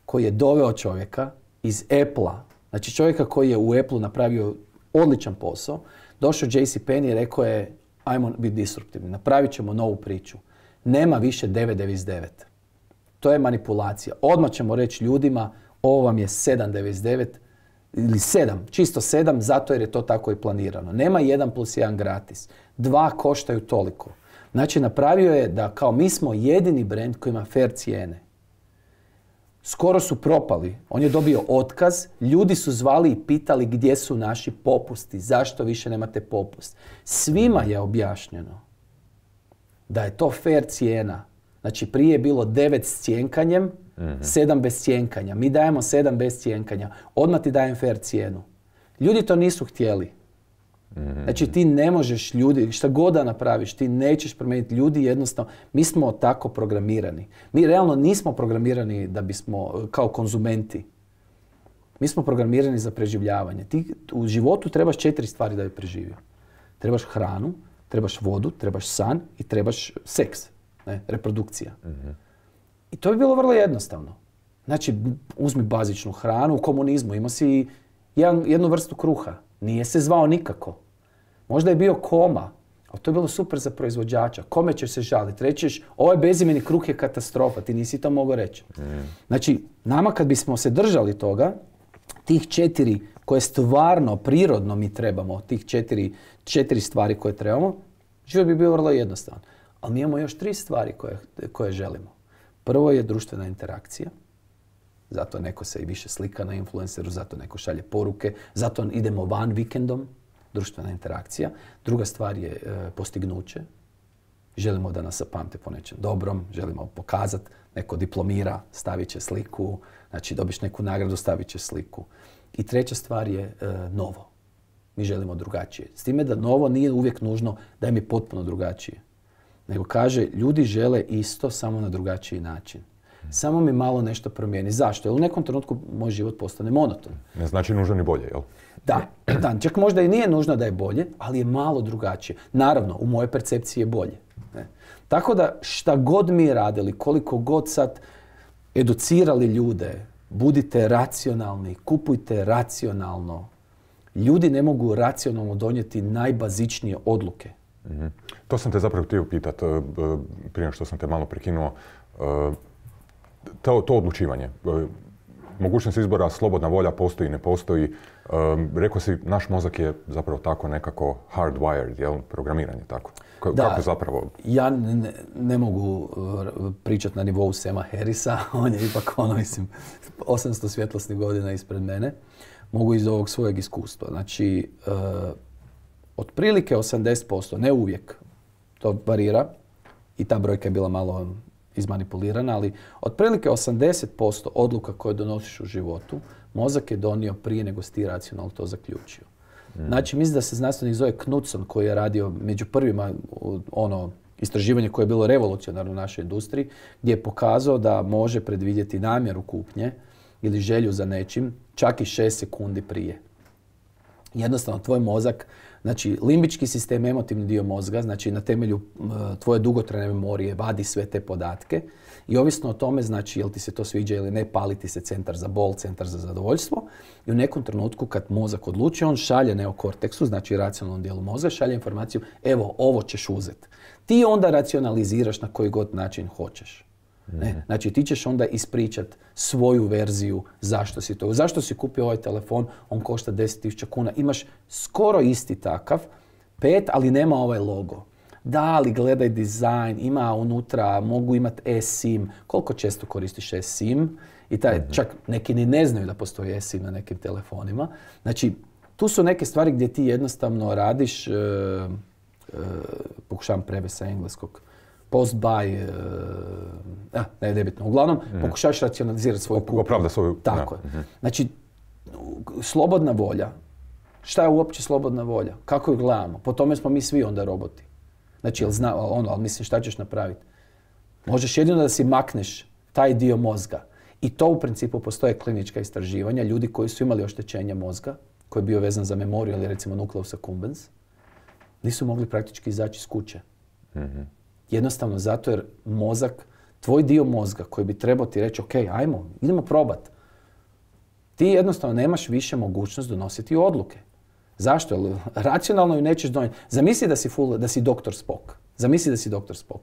koji je doveo čovjeka iz Apple-a, znači čovjeka koji je u Apple-u napravio odličan posao, došao JC Penny i rekao je ajmo biti disruptivni, napravit ćemo novu priču. Nema više 999. To je manipulacija. Odmah ćemo reći ljudima ovo vam je 799 ili 7, čisto 7 zato jer je to tako i planirano. Nema 1 plus gratis. Dva koštaju toliko. Znači napravio je da kao mi smo jedini brend koji ima fair cijene. Skoro su propali. On je dobio otkaz. Ljudi su zvali i pitali gdje su naši popusti. Zašto više nemate popust? Svima je objašnjeno da je to fair cijena. Znači prije je bilo 9 s cjenkanjem, 7 mhm. bez cjenkanja. Mi dajemo 7 bez cjenkanja. Odmah ti dajem fair cijenu. Ljudi to nisu htjeli mm Znači ti ne možeš ljudi, šta god da napraviš, ti nećeš promijeniti ljudi jednostavno. Mi smo tako programirani. Mi realno nismo programirani da bismo e, kao konzumenti. Mi smo programirani za preživljavanje. Ti u životu trebaš četiri stvari da bi preživio. Trebaš hranu, trebaš vodu, trebaš san i trebaš seks, ne, reprodukcija. Mhm. I to bi bilo vrlo jednostavno. Znači, uzmi bazičnu hranu, u komunizmu ima si jedan, jednu vrstu kruha nije se zvao nikako. Možda je bio koma, ali to je bilo super za proizvođača. Kome ćeš se žaliti? Rećeš, je bezimeni kruh je katastrofa, ti nisi to mogao reći. Znači, nama kad bismo se držali toga, tih četiri koje stvarno, prirodno mi trebamo, tih četiri, stvari koje trebamo, život bi bio vrlo jednostavan. Ali mi imamo još tri stvari koje, koje želimo. Prvo je društvena interakcija. Zato neko se i više slika na influenceru, zato neko šalje poruke, zato idemo van vikendom, društvena interakcija. Druga stvar je e, postignuće. Želimo da nas zapamte po nečem dobrom, želimo pokazati, neko diplomira, stavit će sliku, znači dobiš neku nagradu, stavit će sliku. I treća stvar je e, novo. Mi želimo drugačije. S time da novo nije uvijek nužno da je mi potpuno drugačije. Nego kaže, ljudi žele isto samo na drugačiji način. Samo mi malo nešto promijeni. Zašto? Jer u nekom trenutku moj život postane monoton. Ne znači nužno ni bolje, jel? Da, da, čak možda i nije nužno da je bolje, ali je malo drugačije. Naravno, u mojoj percepciji je bolje. Ne? Tako da šta god mi radili, koliko god sad educirali ljude, budite racionalni, kupujte racionalno. Ljudi ne mogu racionalno donijeti najbazičnije odluke. Mhm. To sam te zapravo htio pitati eh, prije što sam te malo prekinuo. Eh, to, odlučivanje, e, mogućnost izbora, slobodna volja postoji, ne postoji. E, rekao si, naš mozak je zapravo tako nekako hardwired, jel? programiranje. tako. da, zapravo? Ja ne, mogu e, pričati na nivou Sema Harrisa, on je ipak ono, mislim, 800 svjetlosnih godina ispred mene. Mogu iz ovog svojeg iskustva. Znači, otprilike 80%, ne uvijek, to varira i ta brojka je bila malo izmanipulirana, ali otprilike 80% odluka koje donosiš u životu, mozak je donio prije nego si ti racionalno to zaključio. Mm. Znači, mislim da se znanstvenik zove Knudson koji je radio među prvima ono, istraživanje koje je bilo revolucionarno u našoj industriji, gdje je pokazao da može predvidjeti namjeru kupnje ili želju za nečim čak i šest sekundi prije. Jednostavno, tvoj mozak Znači, limbički sistem, emotivni dio mozga, znači na temelju tvoje dugotrajne memorije vadi sve te podatke i ovisno o tome, znači, jel ti se to sviđa ili ne, paliti se centar za bol, centar za zadovoljstvo i u nekom trenutku kad mozak odluči, on šalje neokorteksu, znači racionalnom dijelu mozga, šalje informaciju, evo, ovo ćeš uzeti. Ti onda racionaliziraš na koji god način hoćeš. Ne? Mhm. Znači ti ćeš onda ispričat svoju verziju zašto si to. Zašto si kupio ovaj telefon, on košta 10.000 kuna. Imaš skoro isti takav, pet, ali nema ovaj logo. Da, ali gledaj dizajn, ima unutra, mogu imat eSIM. Koliko često koristiš eSIM? I taj, mhm. čak neki ni ne znaju da postoji eSIM na nekim telefonima. Znači, tu su neke stvari gdje ti jednostavno radiš, e, e, pokušavam prevesti sa engleskog, post buy, e, Uglavnom, mhm. pokušavaš pokušaš racionalizirati svoju kupu. Opravda svoju. Tako je. Mhm. Znači, slobodna volja. Šta je uopće slobodna volja? Kako ju gledamo? Po tome smo mi svi onda roboti. Znači, jel zna, ono, ali mislim šta ćeš napraviti? Možeš jedino da si makneš taj dio mozga. I to u principu postoje klinička istraživanja. Ljudi koji su imali oštećenja mozga, koji je bio vezan za memoriju ili recimo nucleus accumbens, nisu mogli praktički izaći iz kuće. Mhm. Jednostavno zato jer mozak, tvoj dio mozga koji bi trebao ti reći ok, ajmo, idemo probat. Ti jednostavno nemaš više mogućnost donositi odluke. Zašto? Jer racionalno ju nećeš donijeti. Zamisli da si, da si doktor Spock. Zamisli da si doktor Spock.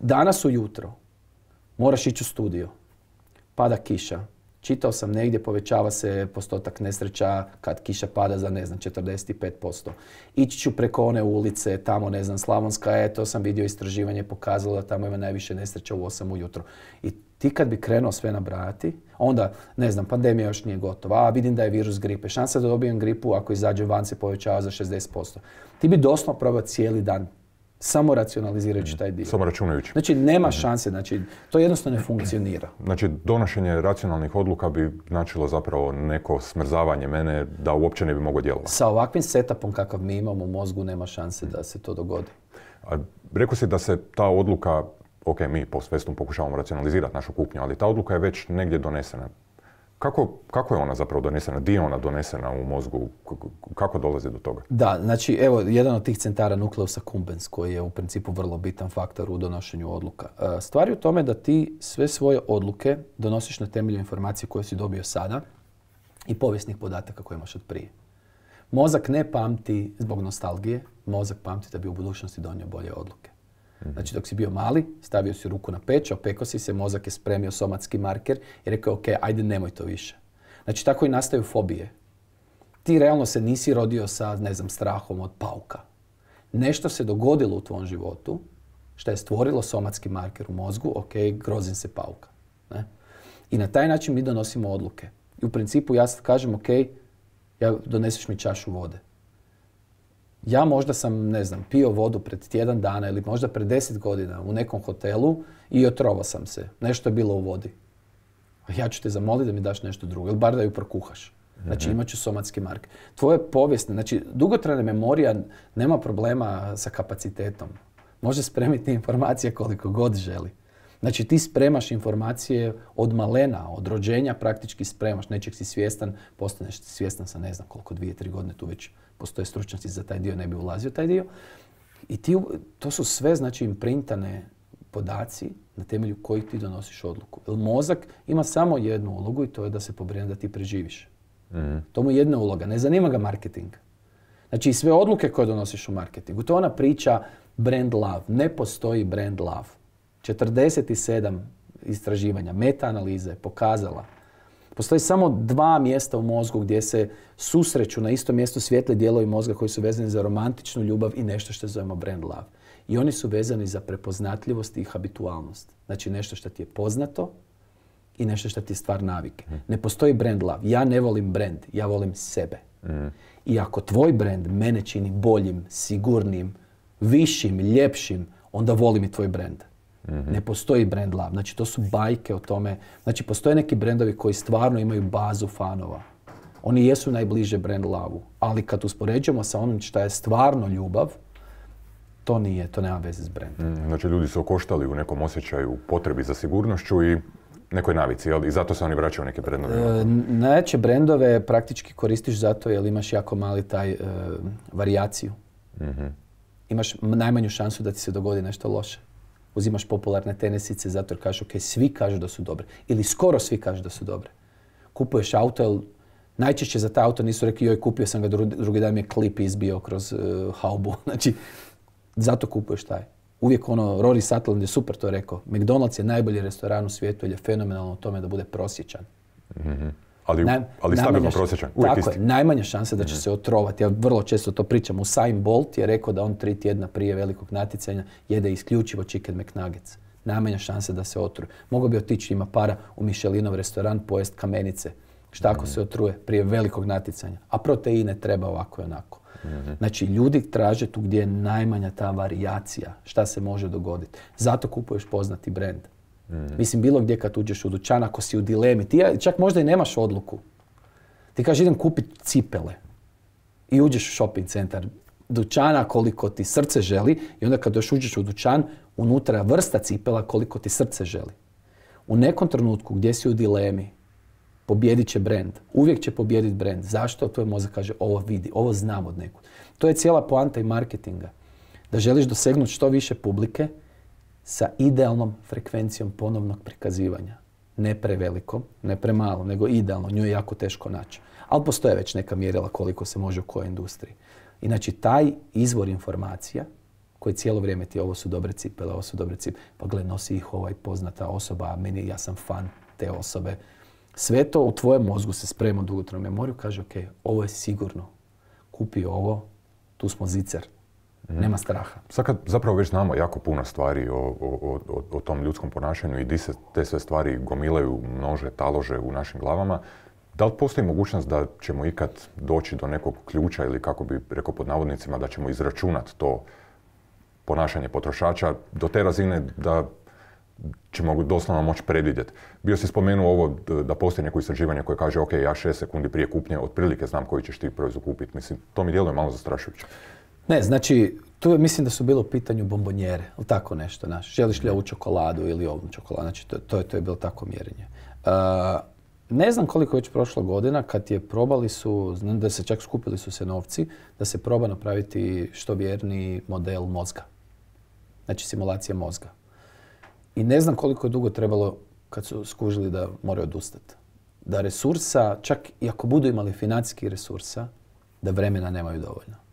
Danas ujutro moraš ići u studio. Pada kiša. Čitao sam negdje, povećava se postotak nesreća kad kiša pada za, ne znam, 45%. Ići ću preko one ulice, tamo, ne znam, Slavonska je, to sam vidio istraživanje, pokazalo da tamo ima najviše nesreća u 8 ujutro. I ti kad bi krenuo sve nabrajati, onda, ne znam, pandemija još nije gotova, a vidim da je virus gripe, šansa da dobijem gripu ako izađem van se povećava za 60%. Ti bi doslovno probao cijeli dan samo racionalizirajući taj dio. Samo računajući. Znači nema mhm. šanse, znači to jednostavno ne funkcionira. Znači donošenje racionalnih odluka bi značilo zapravo neko smrzavanje mene da uopće ne bi mogao djelovati. Sa ovakvim setupom kakav mi imamo u mozgu nema šanse da se to dogodi. A, rekao si da se ta odluka, ok, mi po svestom pokušavamo racionalizirati našu kupnju, ali ta odluka je već negdje donesena kako, kako je ona zapravo donesena? Di je ona donesena u mozgu? Kako dolazi do toga? Da, znači evo, jedan od tih centara nukleusa kumbens koji je u principu vrlo bitan faktor u donošenju odluka. E, stvar je u tome da ti sve svoje odluke donosiš na temelju informacije koje si dobio sada i povijesnih podataka koje imaš od prije. Mozak ne pamti zbog nostalgije, mozak pamti da bi u budućnosti donio bolje odluke. Znači dok si bio mali, stavio si ruku na peć, opeko si se, mozak je spremio somatski marker i rekao ok, ajde nemoj to više. Znači tako i nastaju fobije. Ti realno se nisi rodio sa, ne znam, strahom od pauka. Nešto se dogodilo u tvom životu što je stvorilo somatski marker u mozgu, ok, grozim se pauka. Ne? I na taj način mi donosimo odluke. I u principu ja sad kažem, ok, ja doneseš mi čašu vode. Ja možda sam, ne znam, pio vodu pred tjedan dana ili možda pred deset godina u nekom hotelu i otrovao sam se. Nešto je bilo u vodi. Ja ću te zamoliti da mi daš nešto drugo ili bar da ju prokuhaš. Znači mhm. imat ću somatski mark. Tvoje povijesne, znači dugotrajna memorija nema problema sa kapacitetom. Može spremiti informacije koliko god želi. Znači ti spremaš informacije od malena, od rođenja praktički spremaš, nečeg si svjestan, postaneš svjestan sa ne znam koliko, dvije, tri godine, tu već postoje stručnosti za taj dio, ne bi ulazio taj dio. I ti, to su sve znači imprintane podaci na temelju kojih ti donosiš odluku. Jer mozak ima samo jednu ulogu i to je da se pobrine da ti preživiš. Mm. To mu je jedna uloga, ne zanima ga marketing. Znači i sve odluke koje donosiš u marketingu, to je ona priča brand love, ne postoji brand love. 47 istraživanja, meta-analize pokazala. Postoji samo dva mjesta u mozgu gdje se susreću na istom mjestu svijetli dijelovi mozga koji su vezani za romantičnu ljubav i nešto što zovemo brand love. I oni su vezani za prepoznatljivost i habitualnost. Znači nešto što ti je poznato i nešto što ti je stvar navike. Mhm. Ne postoji brand love. Ja ne volim brand, ja volim sebe. Mhm. I ako tvoj brand mene čini boljim, sigurnim, višim, ljepšim, onda volim i tvoj brand. Mhm. Ne postoji brand love. Znači, to su bajke o tome. Znači, postoje neki brendovi koji stvarno imaju bazu fanova. Oni jesu najbliže brand lavu, ali kad uspoređujemo sa onim što je stvarno ljubav, to nije, to nema veze s brendom. Mm, znači, ljudi su okoštali u nekom osjećaju potrebi za sigurnošću i nekoj navici, jel? I zato se oni vraćaju neke brendove? E, najjače brendove praktički koristiš zato jer imaš jako mali taj e, varijaciju. mm Imaš najmanju šansu da ti se dogodi nešto loše uzimaš popularne tenisice zato jer kažu, ok, svi kažu da su dobre. Ili skoro svi kažu da su dobre. Kupuješ auto, jer najčešće za taj auto nisu rekli, joj, kupio sam ga, drugi dan mi je klip izbio kroz e, haubu. Znači, zato kupuješ taj. Uvijek ono, Rory Sutherland je super to rekao, McDonald's je najbolji restoran u svijetu jer je fenomenalno u tome da bude prosječan. Mhm ali, Naj, ali stabilno prosječan. Tako je, Najmanja šanse da će mhm. se otrovati. Ja vrlo često to pričam. Usain Bolt je rekao da on tri tjedna prije velikog natjecanja jede isključivo chicken McNuggets. Najmanja šansa da se otruje. Mogao bi otići, ima para, u Michelinov restoran pojest kamenice. Šta ako mhm. se otruje prije velikog natjecanja? A proteine treba ovako i onako. Mhm. Znači, ljudi traže tu gdje je najmanja ta varijacija. Šta se može dogoditi. Zato kupuješ poznati brend. Mm. Mislim, bilo gdje kad uđeš u dućan, ako si u dilemi, ti čak možda i nemaš odluku. Ti kažeš idem kupiti cipele i uđeš u shopping centar dućana koliko ti srce želi i onda kad još uđeš u dućan, unutra vrsta cipela koliko ti srce želi. U nekom trenutku gdje si u dilemi, pobjedit će brand. Uvijek će pobjediti brand. Zašto? To je mozak kaže ovo vidi, ovo znam od nekog. To je cijela poanta i marketinga. Da želiš dosegnuti što više publike, sa idealnom frekvencijom ponovnog prikazivanja. Ne prevelikom, ne premalo, nego idealno. Nju je jako teško naći. Ali postoje već neka mjerila koliko se može u kojoj industriji. I taj izvor informacija koji cijelo vrijeme ti ovo su dobre cipele, ovo su dobre cipele, pa gle nosi ih ovaj poznata osoba, a meni ja sam fan te osobe. Sve to u tvojem mozgu se sprema u dugotrnu memoriju, kaže ok, ovo je sigurno, kupi ovo, tu smo zicer, Mhm. Nema straha. Sad kad zapravo već znamo jako puno stvari o, o, o, o tom ljudskom ponašanju i di se te sve stvari gomilaju, množe, talože u našim glavama, da li postoji mogućnost da ćemo ikad doći do nekog ključa ili kako bi rekao pod navodnicima da ćemo izračunati to ponašanje potrošača do te razine da ćemo doslovno moći predvidjeti. Bio si spomenuo ovo da postoji neko istraživanje koje kaže ok, ja šest sekundi prije kupnje otprilike znam koji ćeš ti proizvod kupiti. Mislim, to mi djeluje malo zastrašujuće. Ne, znači, tu je, mislim da su bilo u pitanju bombonjere, ili tako nešto, znaš. Želiš li ovu čokoladu ili ovu čokoladu, znači to, je, to je bilo tako mjerenje. Uh, ne znam koliko je već prošlo godina kad je probali su, znam da se čak skupili su se novci, da se proba napraviti što vjerni model mozga. Znači simulacija mozga. I ne znam koliko je dugo trebalo kad su skužili da moraju odustati. Da resursa, čak i ako budu imali financijskih resursa, da vremena nemaju dovoljno.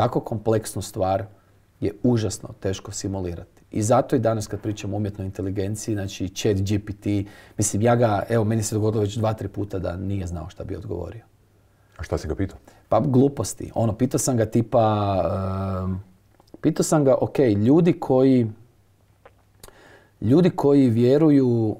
Tako kompleksnu stvar je užasno teško simulirati. I zato i danas kad pričamo o umjetnoj inteligenciji, znači chat GPT, mislim ja ga, evo meni se dogodilo već dva, tri puta da nije znao šta bi odgovorio. A šta si ga pitao? Pa gluposti. Ono, pitao sam ga tipa, ehm, pitao sam ga, ok, ljudi koji, ljudi koji vjeruju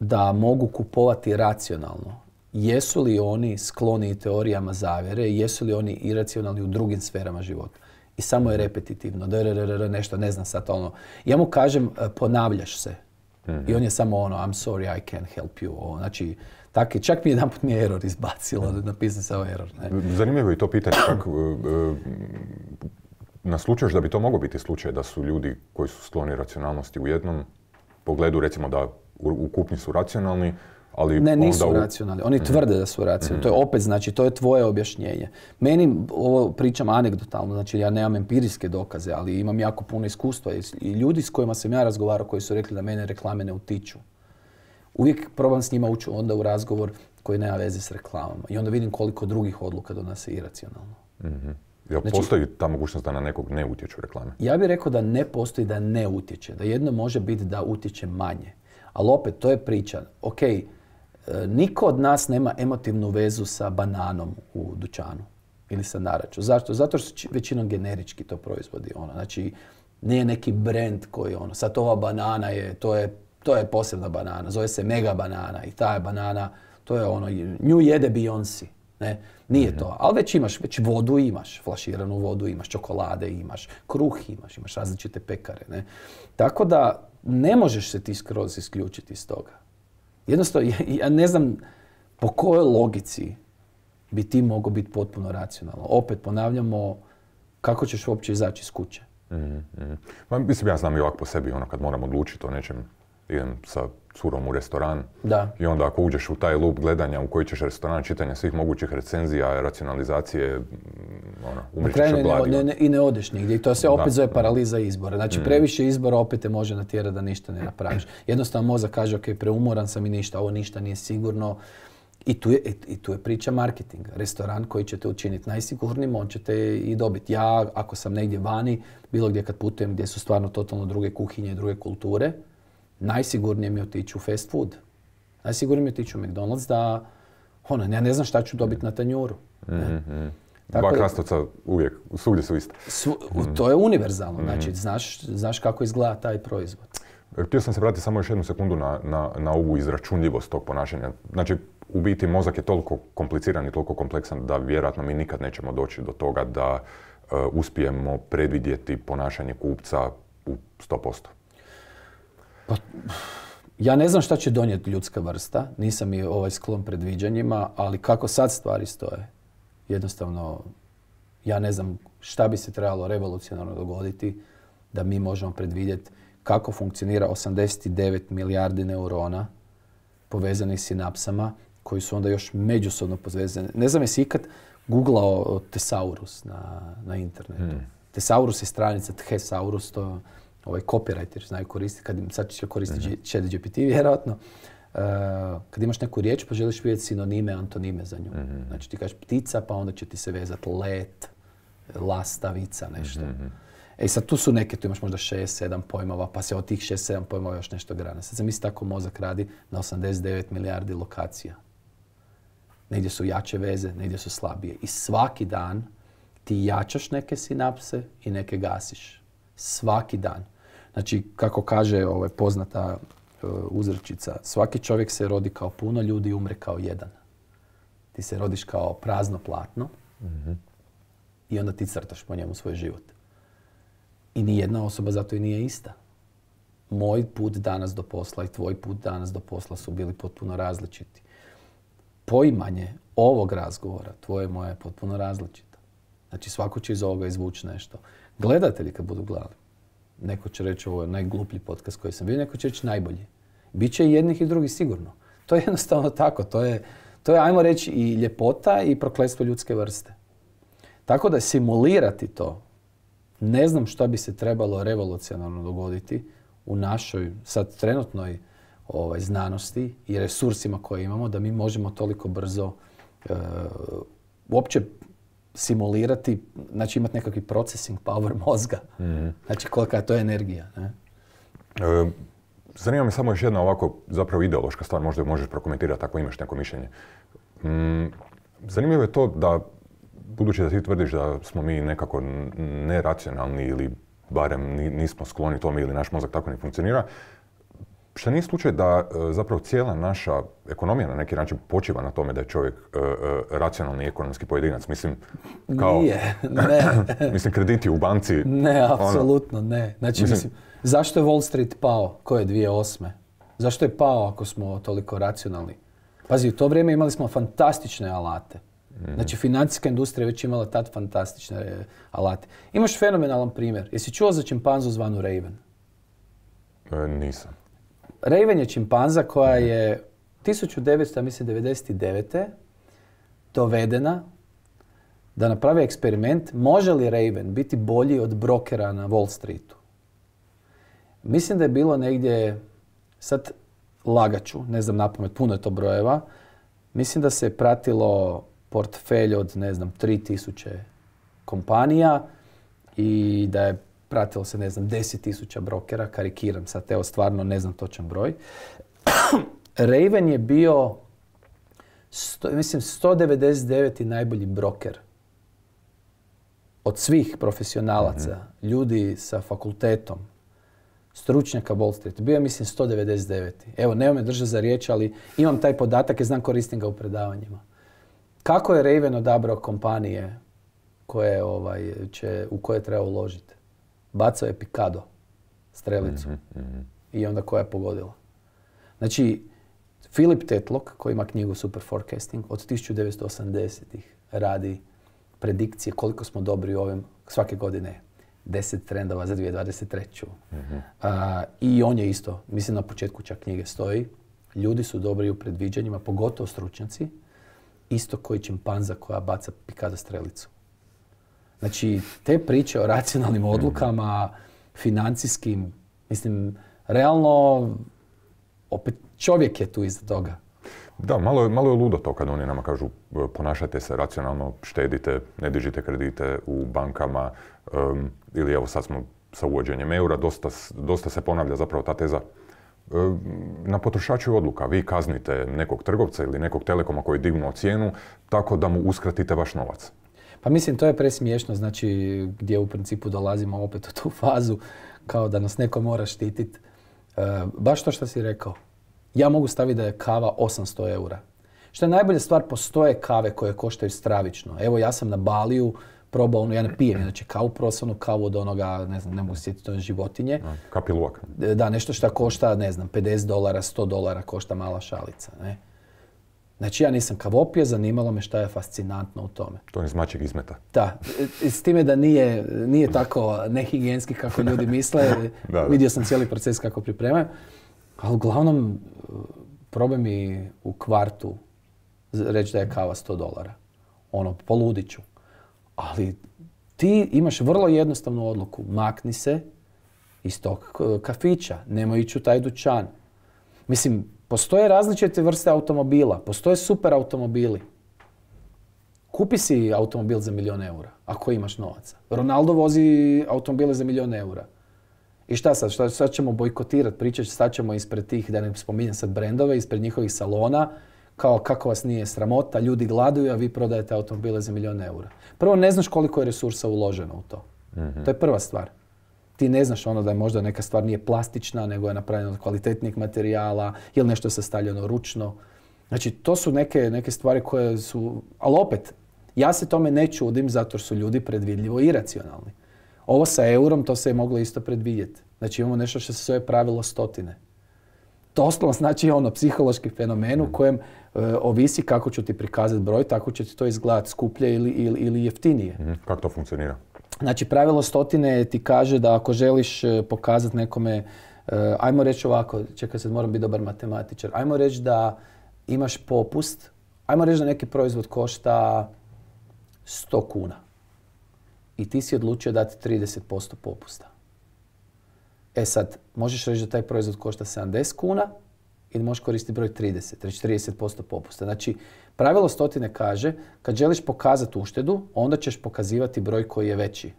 da mogu kupovati racionalno, jesu li oni skloni teorijama zavjere, jesu li oni iracionalni u drugim sferama života. I samo je repetitivno, drrrr, nešto, ne znam sad ono. Ja mu kažem, e, ponavljaš se. I mhm. on je samo ono, I'm sorry, I can't help you. O, znači, čak mi jedan put mi je error izbacilo, mm-hmm. napisao sam error. Zanimljivo je to pitanje, kako e, e, slučaju da bi to moglo biti slučaj da su ljudi koji su skloni racionalnosti u jednom pogledu, recimo da u, u kupnji su racionalni, ali ne, nisu racionalni. Oni mhm. tvrde da su racionalni. Mhm. To je opet, znači, to je tvoje objašnjenje. Meni, ovo pričam anegdotalno, znači ja nemam empirijske dokaze, ali imam jako puno iskustva i ljudi s kojima sam ja razgovarao koji su rekli da mene reklame ne utiču. Uvijek probam s njima ući onda u razgovor koji nema veze s reklamama. I onda vidim koliko drugih odluka donose iracionalno. Mm-hmm. Ja, znači- postoji ta mogućnost da na nekog ne utječu reklame? Ja bih rekao da ne postoji da ne utječe. Da jedno može biti da utječe manje. Ali opet, to je priča. Okej, E, niko od nas nema emotivnu vezu sa bananom u dućanu ili sa naraču. Zašto? Zato što većinom generički to proizvodi. Ono. Znači, nije neki brand koji ono, sad ova banana je, to je, to je posebna banana, zove se mega banana i ta je banana, to je ono, nju jede Beyoncé. Ne? Nije mhm. to, ali već imaš, već vodu imaš, flaširanu vodu imaš, čokolade imaš, kruh imaš, imaš različite pekare. Ne? Tako da ne možeš se ti skroz isključiti iz toga. Jednostavno, ja, ne znam po kojoj logici bi ti mogao biti potpuno racionalno. Opet ponavljamo kako ćeš uopće izaći iz kuće. Mhm, mhm. mislim, ja znam i ovako po sebi, ono, kad moram odlučiti o nečem, idem sa curom u restoran. Da. I onda ako uđeš u taj loop gledanja u koji ćeš restoran, čitanja svih mogućih recenzija, racionalizacije, ono, umrićeš od Ne, I ne odeš nigdje. I to se opet zove paraliza izbora. Znači, mm. previše izbora opet te može natjerati da ništa ne napraviš. Jednostavno moza kaže, ok, preumoran sam i ništa, ovo ništa nije sigurno. I tu, je, I tu je priča marketing Restoran koji će te učiniti najsigurnijim, on će te i dobiti. Ja, ako sam negdje vani, bilo gdje kad putujem, gdje su stvarno totalno druge kuhinje i druge kulture, najsigurnije mi je otići u fast food. Najsigurnije mi je otići u McDonald's da, ono, ja ne znam šta ću dobiti na tanjuru. Dva mhm. krastavca uvijek, svugdje su iste. to je univerzalno, mhm. znači znaš, kako izgleda taj proizvod. E, htio sam se vratiti samo još jednu sekundu na, ovu izračunljivost tog ponašanja. Znači, u biti mozak je toliko kompliciran i toliko kompleksan da vjerojatno mi nikad nećemo doći do toga da e, uspijemo predvidjeti ponašanje kupca u 100%. Pa, ja ne znam šta će donijeti ljudska vrsta, nisam i ovaj sklon predviđanjima, ali kako sad stvari stoje, jednostavno ja ne znam šta bi se trebalo revolucionarno dogoditi da mi možemo predvidjeti kako funkcionira 89 milijardi neurona povezanih sinapsama koji su onda još međusobno povezani. Ne znam si ikad googlao Tesaurus na, internetu. Hmm. Tesaurus je stranica, Thesaurus, to ovaj copywriter znaju koristiti, kad im sad će koristiti mm -hmm. vjerojatno, eh, kad imaš neku riječ pa želiš vidjeti sinonime, antonime za nju. Mm -hmm. Znači ti kažeš ptica pa onda će ti se vezati let, lastavica, nešto. Mhm. E sad tu su neke, tu imaš možda 6-7 pojmova, pa se od tih šest, sedam pojmova još nešto grane. Sad se misli tako mozak radi na 89 milijardi lokacija. Negdje su jače veze, negdje su slabije. I svaki dan ti jačaš neke sinapse i neke gasiš. Svaki dan. Znači, kako kaže ovaj, poznata e, uzrečica, svaki čovjek se rodi kao puno ljudi i umre kao jedan. Ti se rodiš kao prazno platno mhm. i onda ti crtaš po njemu svoj život. I nijedna osoba zato i nije ista. Moj put danas do posla i tvoj put danas do posla su bili potpuno različiti. Poimanje ovog razgovora, tvoje moje, je potpuno različito. Znači svako će iz ovoga izvući nešto. Gledatelji kad budu gledali, Neko će reći ovo je najgluplji podcast koji sam bio, neko će reći najbolji. Biće i jednih i drugih sigurno. To je jednostavno tako. To je, to je ajmo reći, i ljepota i prokletstvo ljudske vrste. Tako da simulirati to, ne znam što bi se trebalo revolucionarno dogoditi u našoj sad trenutnoj ovaj, znanosti i resursima koje imamo da mi možemo toliko brzo e, uopće simulirati, znači imati nekakvi processing power mozga. Mhm. Znači kolika je to energija. Ne? E, zanima me samo još jedna ovako zapravo ideološka stvar, možda ju možeš prokomentirati ako imaš neko mišljenje. Mm, zanimljivo je to da, budući da ti tvrdiš da smo mi nekako neracionalni ili barem nismo skloni tome ili naš mozak tako ne funkcionira, Šta nije slučaj da e, zapravo cijela naša ekonomija na neki način počiva na tome da je čovjek e, e, racionalni ekonomski pojedinac. Mislim, kao... Nije, ne. mislim, krediti u banci... Ne, ono. apsolutno ne. Znači, mislim, zašto je Wall Street pao? Ko je osme? Zašto je pao ako smo toliko racionalni? Pazi, u to vrijeme imali smo fantastične alate. Mhm. Znači, financijska industrija je već imala tad fantastične alate. Imaš fenomenalan primjer. Jesi čuo za čimpanzu zvanu Raven? nisam. Raven je čimpanza koja je 1999. dovedena da napravi eksperiment može li Raven biti bolji od brokera na Wall Streetu. Mislim da je bilo negdje, sad lagaću, ne znam napamet, puno je to brojeva, mislim da se je pratilo portfelj od, ne znam, 3000 kompanija i da je pratilo se, ne znam, 10.000 brokera, karikiram sad, evo stvarno ne znam točan broj. Raven je bio, sto, mislim, 199. najbolji broker od svih profesionalaca, mhm. ljudi sa fakultetom, stručnjaka Wall Street. Bio je, mislim, 199. Evo, nema me drža za riječ, ali imam taj podatak i znam koristim ga u predavanjima. Kako je Raven odabrao kompanije koje, ovaj, će, u koje treba uložiti? bacao je Pikado strelicu. Mhm, mhm. I onda koja je pogodila. Znači, Filip Tetlock koji ima knjigu Super Forecasting, od 1980-ih radi predikcije koliko smo dobri u ovim svake godine. 10 trendova za 2023. Mm-hmm. I on je isto, mislim na početku čak knjige stoji, ljudi su dobri u predviđanjima, pogotovo stručnjaci, isto koji čimpanza koja baca pikada strelicu. Znači, te priče o racionalnim odlukama, financijskim, mislim, realno, opet čovjek je tu iza toga. Da, malo je, malo je ludo to kad oni nama kažu e, ponašajte se racionalno, štedite, ne dižite kredite u bankama ili evo sad smo sa uvođenjem eura, dosta, dosta se ponavlja zapravo ta teza e, na potrošaču je odluka. Vi kaznite nekog trgovca ili nekog telekoma koji je dignuo cijenu tako da mu uskratite vaš novac. Pa mislim, to je presmiješno, znači gdje u principu dolazimo opet u tu fazu kao da nas neko mora štititi. E, baš to što si rekao. Ja mogu staviti da je kava 800 eura. Što je najbolja stvar, postoje kave koje koštaju stravično. Evo, ja sam na Baliju probao ono, ja ne pijem, znači kavu, prosavnu kavu od onoga, ne znam, ne mogu sjetiti, to životinje. Kapi e, Da, nešto što košta, ne znam, 50 dolara, 100 dolara košta mala šalica. Ne? Znači ja nisam kavopio, zanimalo me šta je fascinantno u tome. To je iz mačeg izmeta. Da, s time da nije, nije tako nehigijenski kako ljudi misle. Vidio sam cijeli proces kako pripremaju. Ali uglavnom, problem mi u kvartu reći da je kava 100 dolara. Ono, poludit ću. Ali ti imaš vrlo jednostavnu odluku. Makni se iz tog kafića, nemoj ići u taj dućan. Mislim, Postoje različite vrste automobila, postoje super automobili. Kupi si automobil za milijon eura, ako imaš novaca. Ronaldo vozi automobile za milijon eura. I šta sad, šta, sad ćemo bojkotirati, pričat sad ćemo ispred tih, da ne spominjem sad brendove, ispred njihovih salona, kao kako vas nije sramota, ljudi gladuju, a vi prodajete automobile za milijon eura. Prvo, ne znaš koliko je resursa uloženo u to. To je prva stvar ti ne znaš ono da je možda neka stvar nije plastična, nego je napravljena od kvalitetnijeg materijala, ili nešto je sastavljeno ručno. Znači, to su neke, neke stvari koje su... Ali opet, ja se tome ne čudim zato što su ljudi predvidljivo iracionalni. Ovo sa eurom, to se je moglo isto predvidjeti. Znači, imamo nešto što se zove pravilo stotine. osnovno znači ono psihološki fenomen u mm. kojem e, ovisi kako ću ti prikazati broj, tako će ti to izgledati skuplje ili, ili, ili jeftinije. Mhm. Kako to funkcionira? Znači, pravilo stotine ti kaže da ako želiš e, pokazati nekome, e, ajmo reći ovako, čekaj sad moram biti dobar matematičar, ajmo reći da imaš popust, ajmo reći da neki proizvod košta 100 kuna i ti si odlučio dati 30% popusta. E sad, možeš reći da taj proizvod košta 70 kuna ili možeš koristiti broj 30, reći 30% popusta. Znači, Pravilo stotine kaže kad želiš pokazati uštedu, onda ćeš pokazivati broj koji je veći.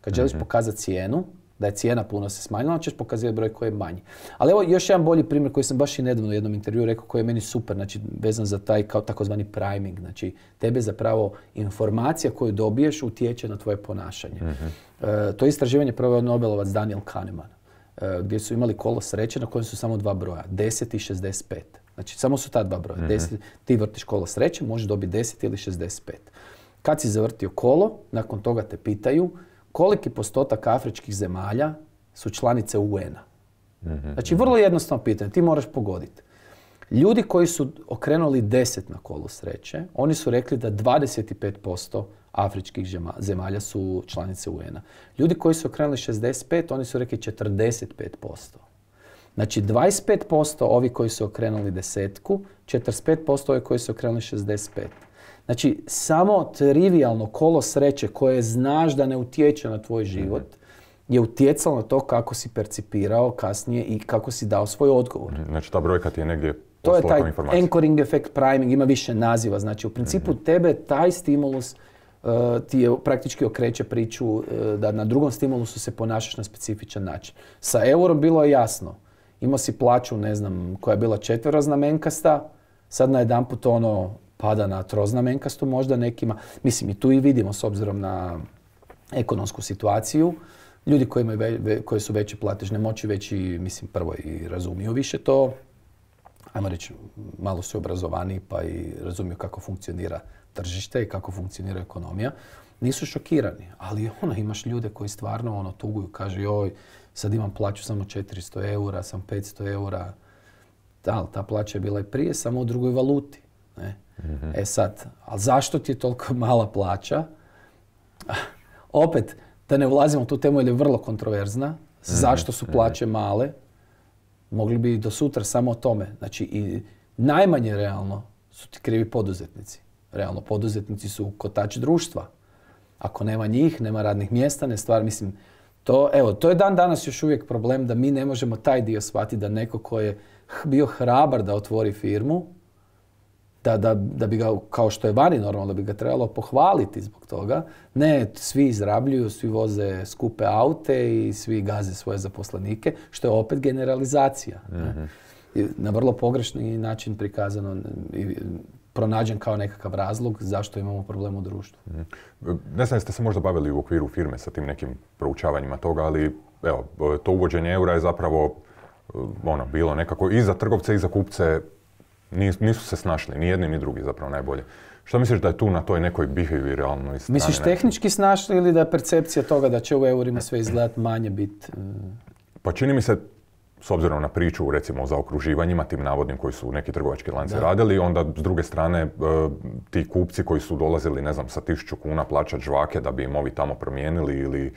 Kad želiš mhm. pokazati cijenu, da je cijena puno se smanjila, onda ćeš pokazivati broj koji je manji. Ali evo još jedan bolji primjer koji sam baš i nedavno u jednom intervju rekao koji je meni super, znači vezan za taj kao takozvani priming, znači tebe zapravo informacija koju dobiješ utječe na tvoje ponašanje. to mhm. je to istraživanje proveo Nobelovac Daniel Kahneman, e, gdje su imali kolo sreće na kojem su samo dva broja, 10 i 65. Znači, samo su ta dva broja. mm Ti vrtiš kolo sreće, možeš dobiti 10 ili 65. Kad si zavrtio kolo, nakon toga te pitaju koliki postotak afričkih zemalja su članice UN-a. Mhm, znači, mhm. vrlo jednostavno pitanje, ti moraš pogoditi. Ljudi koji su okrenuli 10 na kolo sreće, oni su rekli da 25% afričkih zemalja su članice UN-a. Ljudi koji su okrenuli 65, oni su rekli 45%. Znači 25% ovi koji su okrenuli desetku, 45% ovi koji su okrenuli 65. Znači samo trivialno kolo sreće koje znaš da ne utječe na tvoj mhm. život je utjecalo na to kako si percipirao kasnije i kako si dao svoj odgovor. Mhm. Znači ta brojka ti je negdje to je taj anchoring effect priming, ima više naziva. Znači u principu mhm. tebe taj stimulus uh, ti je praktički okreće priču uh, da na drugom stimulusu se ponašaš na specifičan način. Sa eurom bilo je jasno imao si plaću, ne znam, koja je bila četveroznamenkasta, sad put ono pada na troznamenkastu možda nekima. Mislim, i tu i vidimo s obzirom na ekonomsku situaciju. Ljudi koji, imaju koji su veće platežne moći, veći, mislim, prvo i razumiju više to. Ajmo reći, malo su obrazovani pa i razumiju kako funkcionira tržište i kako funkcionira ekonomija. Nisu šokirani, ali ono, imaš ljude koji stvarno ono, tuguju, kaže joj, sad imam plaću samo 400 eura, sam 500 eura, da, ta plaća je bila i prije, samo u drugoj valuti. Ne? mm E sad, ali zašto ti je toliko mala plaća? Opet, da ne ulazimo u tu temu jer je vrlo kontroverzna. Mhm, zašto su mhm. plaće male? Mogli bi do sutra samo o tome. Znači, i najmanje realno su ti krivi poduzetnici. Realno, poduzetnici su kotač društva. Ako nema njih, nema radnih mjesta, ne stvar, mislim, to, evo, to je dan danas još uvijek problem da mi ne možemo taj dio shvatiti da neko ko je bio hrabar da otvori firmu, da, da, da bi ga, kao što je vani normalno, da bi ga trebalo pohvaliti zbog toga. Ne, svi izrabljuju, svi voze skupe aute i svi gaze svoje zaposlenike, što je opet generalizacija. mm Na vrlo pogrešni način prikazano pronađen kao nekakav razlog zašto imamo problem u društvu. Mhm. Ne znam jeste se možda bavili u okviru firme sa tim nekim proučavanjima toga, ali evo, to uvođenje eura je zapravo eh, ono, bilo nekako i za trgovce i za kupce nisu se snašli, ni jedni ni drugi zapravo najbolje. Što misliš da je tu na toj nekoj behavioralnoj strani? Misliš tehnički snašli ili da je percepcija toga da će u eurima sve izgledati manje biti? Eh? Pa čini mi se s obzirom na priču recimo o zaokruživanjima, tim navodnim koji su neki trgovački lanci radili, onda s druge strane e, ti kupci koji su dolazili ne znam sa tisuću kuna plaćati žvake da bi im ovi tamo promijenili ili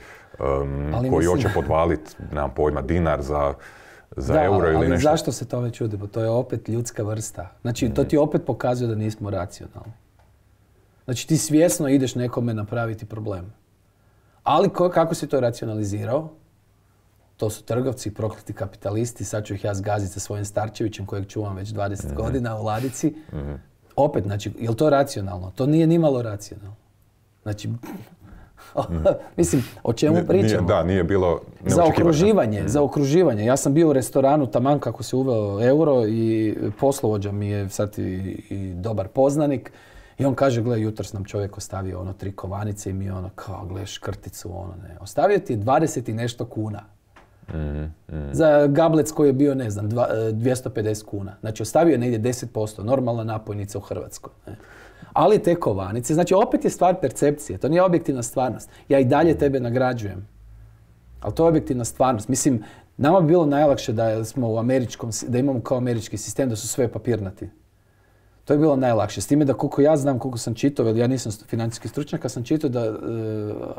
koji hoće podvaliti, nemam pojma, dinar za za euro ili ali nešto. zašto se tome Pa To je opet ljudska vrsta. Znači, to mhm. ti opet pokazuje da nismo racionalni. Znači, ti svjesno ideš nekome napraviti problem. Ali kako si to racionalizirao? to su trgovci, prokleti kapitalisti, sad ću ih ja zgaziti sa svojim Starčevićem kojeg čuvam već 20 mhm. godina u ladici. Mhm. Opet, znači, je li to racionalno? To nije nimalo racionalno. Znači, mhm. mislim, o čemu pričamo? da, nije bilo Za okruživanje, za okruživanje. Ja sam bio u restoranu taman kako se uveo euro i poslovođa mi je sad i, dobar poznanik. I on kaže, gle, jutros nam čovjek ostavio ono tri kovanice i mi ono, kao, gle, škrticu, ono, ne. Ostavio ti je 20 i nešto kuna. Za gablec koji je bio, ne znam, 250 e, kuna. Znači, ostavio je negdje 10%, normalna napojnica u Hrvatskoj. Ali te kovanice, znači opet je stvar percepcije, to nije objektivna stvarnost. Ja i dalje tebe nagrađujem. Ali to je objektivna stvarnost. Mislim, nama bi bilo najlakše da smo u američkom, da imamo kao američki sistem, da su sve papirnati. To je bilo najlakše. S time da koliko ja znam, koliko sam čitao, jer ja nisam financijski stručnjak, kad sam čitao da e,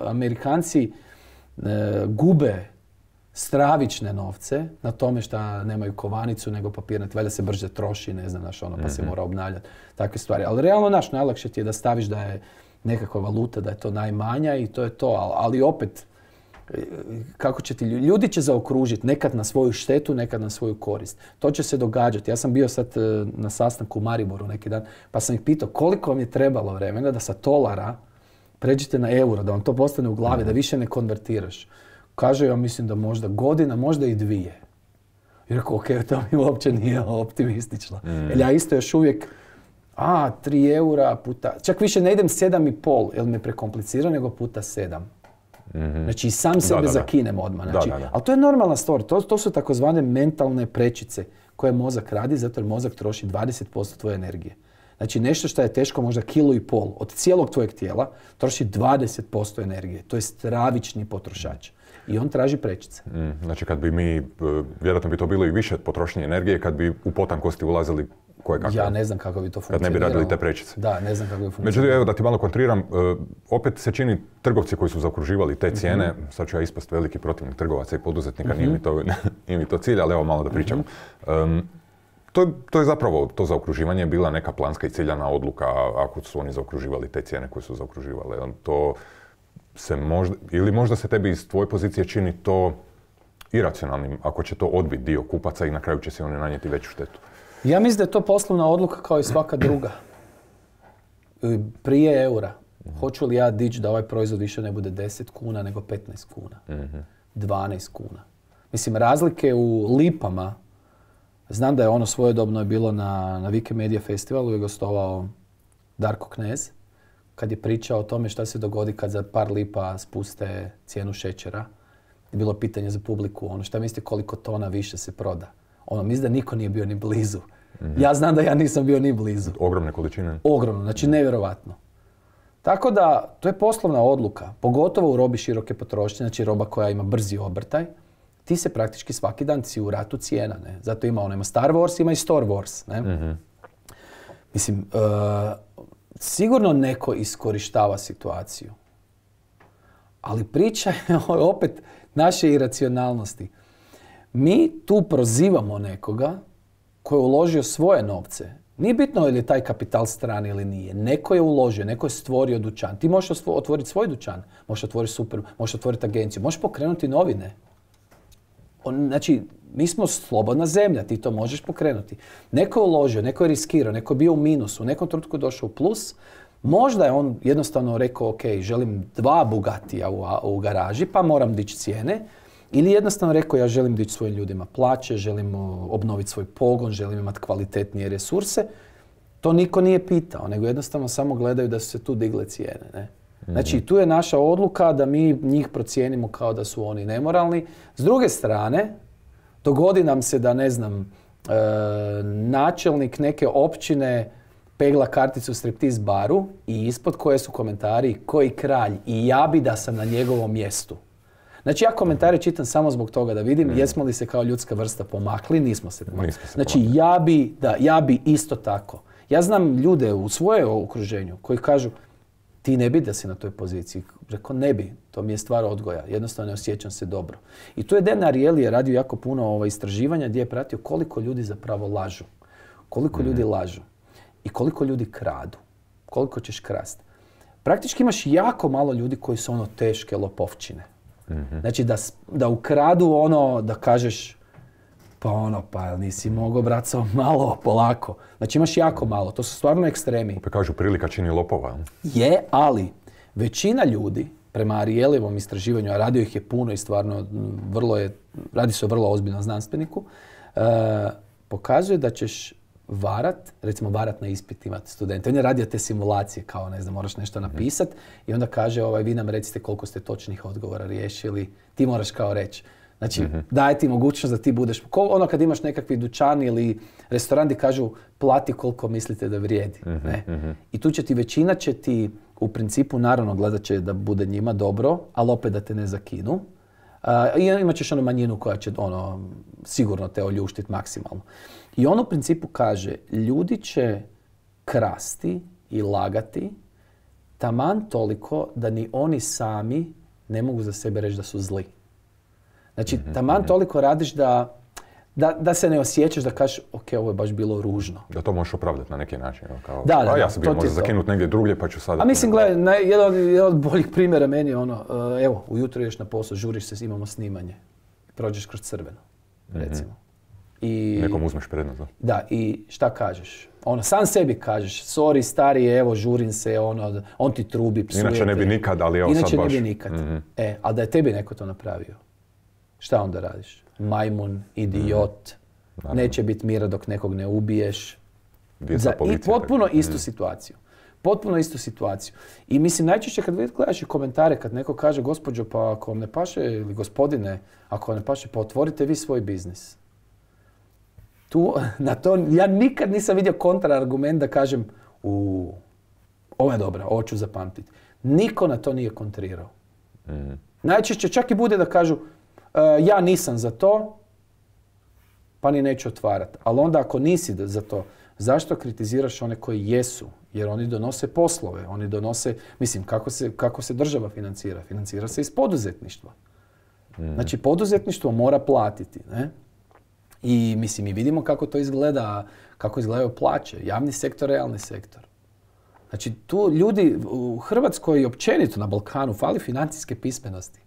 Amerikanci e, gube stravične novce na tome što nemaju kovanicu nego papirnat, valjda se brže troši, ne znam, naš, ono, pa se mhm. mora obnavljati, takve stvari. Ali realno naš najlakše ti je da staviš da je nekakva valuta, da je to najmanja i to je to, ali, ali opet, kako će ti, ljudi će zaokružiti nekad na svoju štetu, nekad na svoju korist. To će se događati. Ja sam bio sad e, na sastanku u Mariboru neki dan, pa sam ih pitao koliko vam je trebalo vremena da sa tolara pređete na euro, da vam to postane u glavi, mhm. da više ne konvertiraš. Kaže, ja mislim da možda godina, možda i dvije. I rekao, ok, to mi uopće nije optimistično. Mm. Jer ja isto još uvijek, a, tri eura puta, čak više ne idem pol, jer me prekomplicira, nego puta sedam. Mm-hmm. Znači, sam sebe da, zakinem odmah. Znači, ali to je normalna stvar, to, to su takozvane mentalne prečice koje mozak radi, zato jer mozak troši 20% tvoje energije. Znači nešto što je teško možda kilo i pol od cijelog tvojeg tijela troši 20% energije. To je stravični potrošač i on traži prečice. Mm, znači kad bi mi, e, vjerojatno bi to bilo i više potrošnje energije kad bi u potankosti ulazili koje kako. Ja ne znam kako bi to funkcioniralo. Kad ne bi radili te prečice. Da, ne znam kako bi funkcioniralo. Međutim, evo da ti malo kontriram, e, opet se čini trgovci koji su zaokruživali te mhm. cijene, mm sad ću ja ispast veliki protivnik trgovaca i poduzetnika, nije, mhm. mi to, nije mi to cilj, ali evo malo da mhm. pričam. to, je zapravo, to zaokruživanje je bila neka planska i ciljana odluka ako su oni zaokruživali te cijene koje su zaokruživale. To se možda, ili možda se tebi iz tvoje pozicije čini to iracionalnim ako će to odbiti dio kupaca i na kraju će se oni nanijeti veću štetu? Ja mislim da je to poslovna odluka kao i svaka druga. E, prije eura. Hoću li ja dići da ovaj proizvod više ne bude 10 kuna nego 15 kuna? mm 12 kuna. Mislim, razlike u lipama, znam da je ono svojedobno je bilo na, na Wikimedia festivalu i gostovao Darko Knez kad je pričao o tome šta se dogodi kad za par lipa spuste cijenu šećera. Je bilo pitanje za publiku, ono šta mislite koliko tona više se proda. Ono, mislim da niko nije bio ni blizu. Mhm. Ja znam da ja nisam bio ni blizu. Ogromne količine. Ogromno, znači nevjerovatno. Tako da, to je poslovna odluka, pogotovo u robi široke potrošnje, znači roba koja ima brzi obrtaj. Ti se praktički svaki dan si u ratu cijena, ne? Zato ima ono, ima Star Wars, ima i Star Wars, ne? Mhm. Mislim, eh, sigurno neko iskorištava situaciju. Ali priča je opet naše iracionalnosti. Mi tu prozivamo nekoga koji je uložio svoje novce. Nije bitno je taj kapital strani ili nije. Neko je uložio, neko je stvorio dućan. Ti možeš otvoriti svoj dućan, možeš otvoriti super, možeš otvoriti agenciju, možeš pokrenuti novine. znači, mi smo slobodna zemlja, ti to možeš pokrenuti. Neko je uložio, neko je riskirao, neko je bio u minusu, u nekom trenutku došao u plus, Možda je on jednostavno rekao, ok, želim dva bugatija u, garaži, pa moram dići cijene. Ili jednostavno rekao, ja želim dići svojim ljudima plaće, želim obnoviti svoj pogon, želim imati kvalitetnije resurse. To niko nije pitao, nego jednostavno samo gledaju da su se tu digle cijene. Ne? Mhm. Znači, tu je naša odluka da mi njih procijenimo kao da su oni nemoralni. S druge strane, Dogodi nam se da, ne znam, e, načelnik neke općine pegla karticu striptiz baru i ispod koje su komentari koji kralj i ja bi da sam na njegovom mjestu. Znači ja komentare čitam samo zbog toga da vidim mm. jesmo li se kao ljudska vrsta pomakli, nismo se pomakli. znači ja bi, da, ja bi isto tako. Ja znam ljude u svojem okruženju koji kažu ti ne bi da si na toj poziciji. Rekao, ne bi, to mi je stvar odgoja, jednostavno ne osjećam se dobro. I tu je Dan Ariely je radio jako puno ova istraživanja gdje je pratio koliko ljudi zapravo lažu, koliko mhm. ljudi lažu i koliko ljudi kradu, koliko ćeš krast. Praktički imaš jako malo ljudi koji su ono teške lopovčine. Mm Znači da, da ukradu ono, da kažeš, pa ono, pa nisi mogao bracao malo, polako. Znači imaš jako malo, to su stvarno ekstremi. Pa kažu prilika čini lopova. Je, ali većina ljudi, prema Arijelevom istraživanju, a radio ih je puno i stvarno vrlo je, radi se o vrlo ozbiljnom znanstveniku, e, pokazuje da ćeš varat, recimo varat na ispitima studente. On je radio te simulacije kao, ne znam, moraš nešto mhm. napisat i onda kaže, ovaj, vi nam recite koliko ste točnih odgovora riješili, ti moraš kao reći. Znači, mhm. daje ti mogućnost da ti budeš, ono kad imaš nekakvi dućan ili restoran kažu plati koliko mislite da vrijedi. Mhm, ne? Mhm. I tu će ti, većina će ti u principu, naravno gledat će da bude njima dobro, ali opet da te ne zakinu. I imat ćeš onu manjinu koja će ono, sigurno te oljuštiti maksimalno. I on u principu kaže, ljudi će krasti i lagati taman toliko da ni oni sami ne mogu za sebe reći da su zli. Znači, mhm, taman mhm. toliko radiš da, da, da se ne osjećaš da kažeš, ok, ovo je baš bilo ružno. Da to možeš opravdati na neki način. Kao, da, da, ja sam bio možda zakinut negdje drugdje pa ću sada... A mislim, gledaj, jedan, od, od boljih primjera meni je ono, eh, evo, ujutro ideš na posao, žuriš se, imamo snimanje. Prođeš kroz crveno, mhm. recimo. I, Nekom uzmeš prednost, da? Da, i šta kažeš? Ono, sam sebi kažeš, sorry stari, evo, žurim se, ono, on ti trubi, psuje Inače ne bi nikad, ali evo Inače sad baš. Inače ne bi nikad. E, ali da je tebi neko to napravio, šta onda radiš? Majmun, idiot, mm, neće biti mira dok nekog ne ubiješ. Za, I potpuno istu situaciju. Potpuno istu situaciju. I mislim, najčešće kad gledaš i komentare, kad neko kaže gospođo, pa ako vam ne paše, ili gospodine, ako vam ne paše, pa otvorite vi svoj biznis. Tu, na to, ja nikad nisam vidio kontrargument da kažem, u ovo je dobro, ovo ću zapamtiti. Niko na to nije kontrirao. Mm. Najčešće čak i bude da kažu, E, ja nisam za to, pa ni neću otvarati. Ali onda ako nisi za to, zašto kritiziraš one koji jesu? Jer oni donose poslove, oni donose, mislim, kako se, kako se država financira? Financira se iz poduzetništva. Mm. Znači, poduzetništvo mora platiti. Ne? I mislim, mi vidimo kako to izgleda, kako izgledaju plaće. Javni sektor, realni sektor. Znači, tu ljudi u Hrvatskoj i općenito na Balkanu fali financijske pismenosti.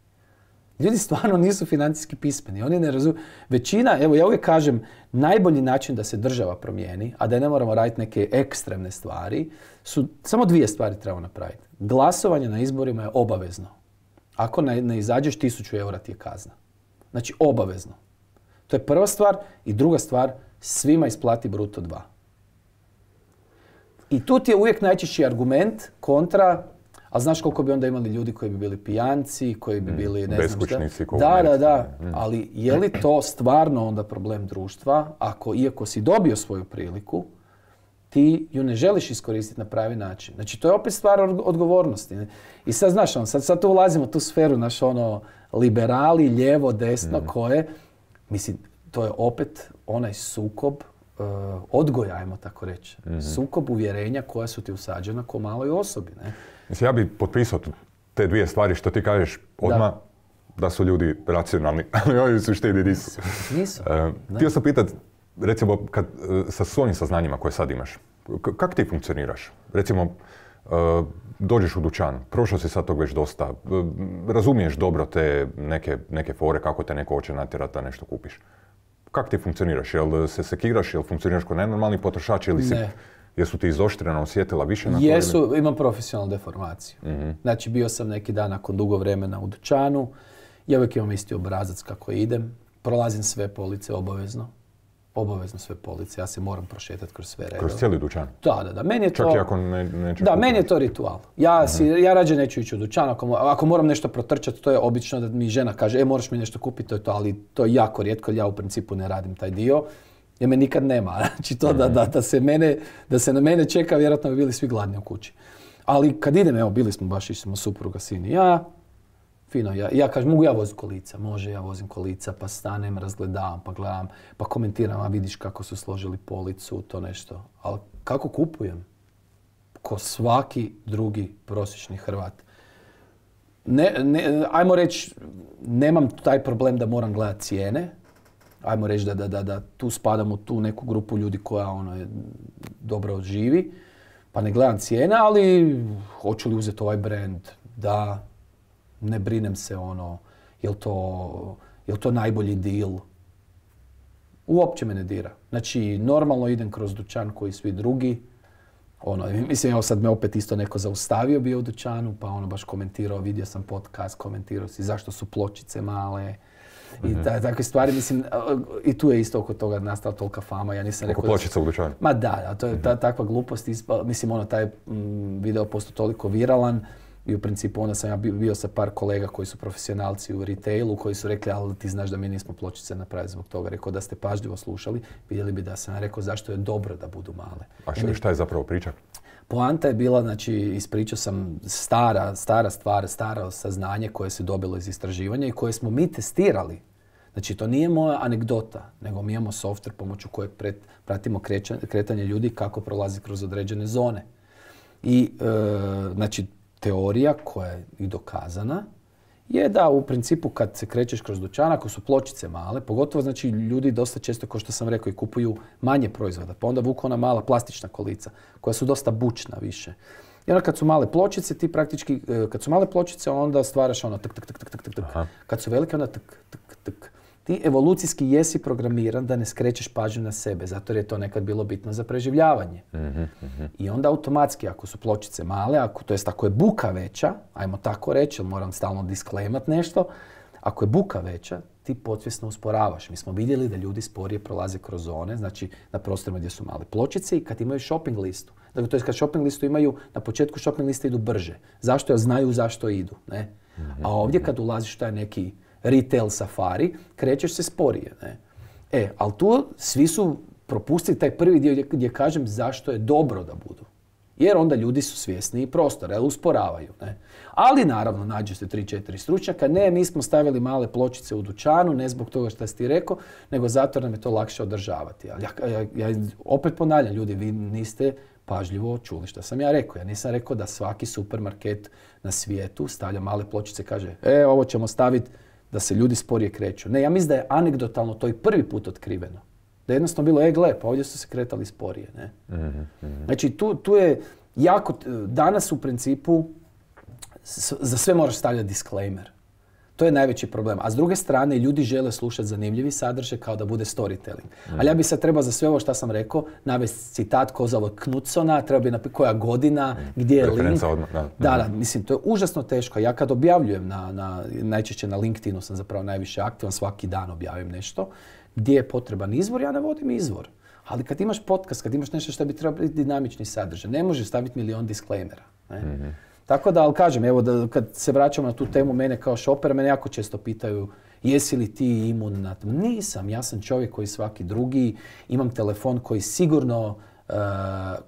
Ljudi stvarno nisu financijski pismeni, oni ne razumiju. Većina, evo ja uvijek kažem, najbolji način da se država promijeni, a da ne moramo raditi neke ekstremne stvari, su samo dvije stvari trebamo napraviti. Glasovanje na izborima je obavezno. Ako ne, ne izađeš, tisuću eura ti je kazna. Znači, obavezno. To je prva stvar. I druga stvar, svima isplati bruto dva. I tu ti je uvijek najčešći argument kontra a znaš koliko bi onda imali ljudi koji bi bili pijanci, koji bi mm, bili ne znam šta. Da, da, da. Mm, mm. Ali je li to stvarno onda problem društva ako iako si dobio svoju priliku, ti ju ne želiš iskoristiti na pravi način. Znači to je opet stvar odgovornosti. I sad znaš, on, sad, tu ulazimo u tu sferu, naš ono liberali, lijevo, desno, koje, mislim, to je opet onaj sukob e, odgoja, ajmo tako reći. Mhm. Sukob uvjerenja koja su ti usađena ko maloj osobi. Ne? Mislim, ja bih potpisao te dvije stvari što ti kažeš odmah da, su ljudi racionalni, ali oni su štedi nisu. Nisu. E, htio sam pitat, recimo, e, sa svojim saznanjima koje sad imaš, kak ti funkcioniraš? Recimo, e, dođeš u dućan, prošao si sad tog već dosta, razumiješ dobro te neke, fore, kako te neko hoće natjerati da nešto kupiš. Kako ti funkcioniraš? Jel se sekiraš, jel funkcioniraš kao nenormalni potrošač ili si Jesu ti izoštrena osjetila više na Jesu, imam profesionalnu deformaciju. Mhm. Znači bio sam neki dan nakon dugo vremena u dućanu, ja uvijek imam isti obrazac kako idem, prolazim sve police obavezno, obavezno sve police, ja se moram prošetati kroz sve redove. Kroz cijeli dućan? Da, da, da. Meni je Čak to... i ako Da, meni je to ritual. Mhm. Ja, rađe neću ići u dućan, ako, moram nešto protrčati, to je obično da mi žena kaže, e, moraš mi nešto kupiti, to je to, ali to je jako rijetko, ja u principu ne radim taj dio jer me nikad nema. Znači to da, da, da, se mene, da se na mene čeka, vjerojatno bi bili svi gladni u kući. Ali kad idem, evo bili smo baš, išli smo supruga, sin i ja, fino, ja, ja kažem, mogu ja vozim kolica, može, ja vozim kolica, pa stanem, razgledavam, pa gledam, pa komentiram, a vidiš kako su složili policu, to nešto. Ali kako kupujem? Ko svaki drugi prosječni Hrvat. Ne, ne, ajmo reći, nemam taj problem da moram gledati cijene, ajmo reći da, da, da, da tu spadamo tu neku grupu ljudi koja ono, je dobro živi. Pa ne gledam cijena, ali hoću li uzeti ovaj brand, da ne brinem se ono, jel to, to najbolji deal. Uopće me ne dira. Znači, normalno idem kroz dućan koji svi drugi. Ono, mislim, evo sad me opet isto neko zaustavio bio u dućanu, pa ono baš komentirao, vidio sam podcast, komentirao si zašto su pločice male, i mhm. ta, takve stvari, mislim, i tu je isto oko toga nastala tolika fama, ja nisam rekao... Oko pločica u Ma da, to je ta, mhm. takva glupost, ispa, mislim, ono, taj mm, video postao toliko viralan, i u principu onda sam ja bio sa par kolega koji su profesionalci u retailu koji su rekli ali ti znaš da mi nismo pločice napravili zbog toga. Rekao da ste pažljivo slušali, vidjeli bi da sam rekao zašto je dobro da budu male. A šta je zapravo priča? Poanta je bila, znači, ispričao sam stara, stara stvar, staro saznanje koje se dobilo iz istraživanja i koje smo mi testirali. Znači, to nije moja anegdota, nego mi imamo softver pomoću kojeg pratimo kretanje ljudi kako prolazi kroz određene zone. I, e, znači, teorija koja je i dokazana, je da u principu kad se krećeš kroz dućan, ako su pločice male, pogotovo znači ljudi dosta često, kao što sam rekao, i kupuju manje proizvoda, pa onda vuku ona mala plastična kolica koja su dosta bučna više. I onda kad su male pločice, ti praktički, e, kad su male pločice, onda stvaraš ono tak, tak, tak, tak, tak, tak. Kad su velike, onda tak, tak, tak ti evolucijski jesi programiran da ne skrećeš pažnju na sebe, zato jer je to nekad bilo bitno za preživljavanje. Mhm, mhm. I onda automatski, ako su pločice male, ako, to jest ako je buka veća, ajmo tako reći, moram stalno disklemat nešto, ako je buka veća, ti podsvjesno usporavaš. Mi smo vidjeli da ljudi sporije prolaze kroz zone, znači na prostorima gdje su male pločice i kad imaju shopping listu. Dakle, to je kad shopping listu imaju, na početku shopping liste idu brže. Zašto? Jer znaju zašto idu. Ne? Mhm, A ovdje kad ulaziš taj neki retail safari, krećeš se sporije. Ne? E, ali tu svi su propustili taj prvi dio gdje, kažem zašto je dobro da budu. Jer onda ljudi su svjesni i prostora, jel usporavaju. Ne? Ali naravno, nađu se 3-4 stručnjaka. Ne, smo stavili male pločice u dućanu, ne zbog toga što si ti rekao, nego zato nam je to lakše održavati. Ali ja, ja, opet ponavljam, ljudi, vi niste pažljivo čuli što sam ja rekao. Ja nisam rekao da svaki supermarket na svijetu stavlja male pločice i kaže, e, ovo ćemo staviti da se ljudi sporije kreću. Ne, ja mislim da je anegdotalno to i prvi put otkriveno. Da je jednostavno bilo, e gle, pa ovdje su se kretali sporije. Ne? Mhm, mhm. Znači tu, tu je jako, danas u principu za sve moraš stavljati disclaimer. To je najveći problem. A s druge strane, ljudi žele slušati zanimljivi sadržaj kao da bude storytelling. Mm. Ali ja bi sad trebao za sve ovo što sam rekao navesti citat Kozalo Knutsona, treba bi napisati koja godina, mm. gdje je link. da. da. Mm. mislim, to je užasno teško. Ja kad objavljujem, na, na, najčešće na LinkedInu sam zapravo najviše aktivan, svaki dan objavim nešto, gdje je potreban izvor, ja navodim izvor. Ali kad imaš podcast, kad imaš nešto što bi trebalo biti dinamični sadržaj, ne možeš staviti milion disklejmera. Ne? Mhm. Tako da, ali kažem, evo da kad se vraćamo na tu temu mene kao šoper mene jako često pitaju jesi li ti imun na to? Nisam, ja sam čovjek koji svaki drugi, imam telefon koji sigurno e,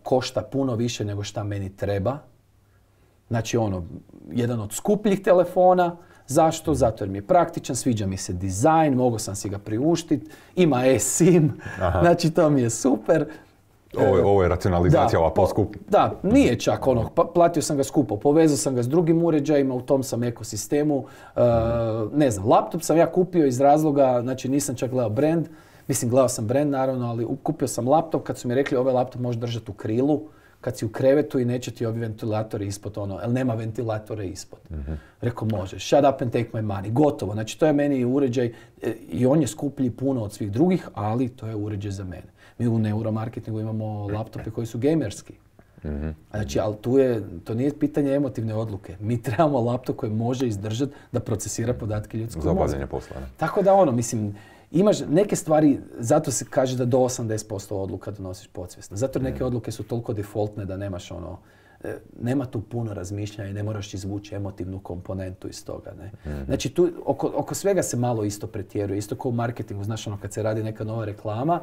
košta puno više nego šta meni treba. Znači ono, jedan od skupljih telefona, Zašto? Zato jer mi je praktičan, sviđa mi se dizajn, mogao sam si ga priuštiti, ima e-sim, znači to mi je super. Ovo je, racionalizacija, da, ova poskup. Da, nije čak ono, pa platio sam ga skupo, povezao sam ga s drugim uređajima, u tom sam ekosistemu. E, ne znam, laptop sam ja kupio iz razloga, znači nisam čak gledao brand, mislim gledao sam brand naravno, ali kupio sam laptop kad su mi rekli ovaj laptop može držati u krilu, kad si u krevetu i neće ti ovi ventilatori ispod ono, ali nema ventilatora ispod. Mm-hmm. može, shut up and take my money, gotovo. Znači to je meni uređaj e, i on je skuplji puno od svih drugih, ali to je uređaj za mene. Mi u neuromarketingu imamo laptope koji su gamerski. mm Znači, ali tu je, to nije pitanje emotivne odluke. Mi trebamo laptop koji može izdržati da procesira podatke ljudskog mozga. Za Tako da ono, mislim, imaš neke stvari, zato se kaže da do 80% odluka donosiš podsvjesno. Zato neke mhm. odluke su toliko defaultne da nemaš ono, e, nema tu puno razmišljanja i ne moraš izvući emotivnu komponentu iz toga. Ne? Mhm. Znači tu oko, svega se malo isto pretjeruje, isto kao u marketingu, znaš ono kad se radi neka nova reklama,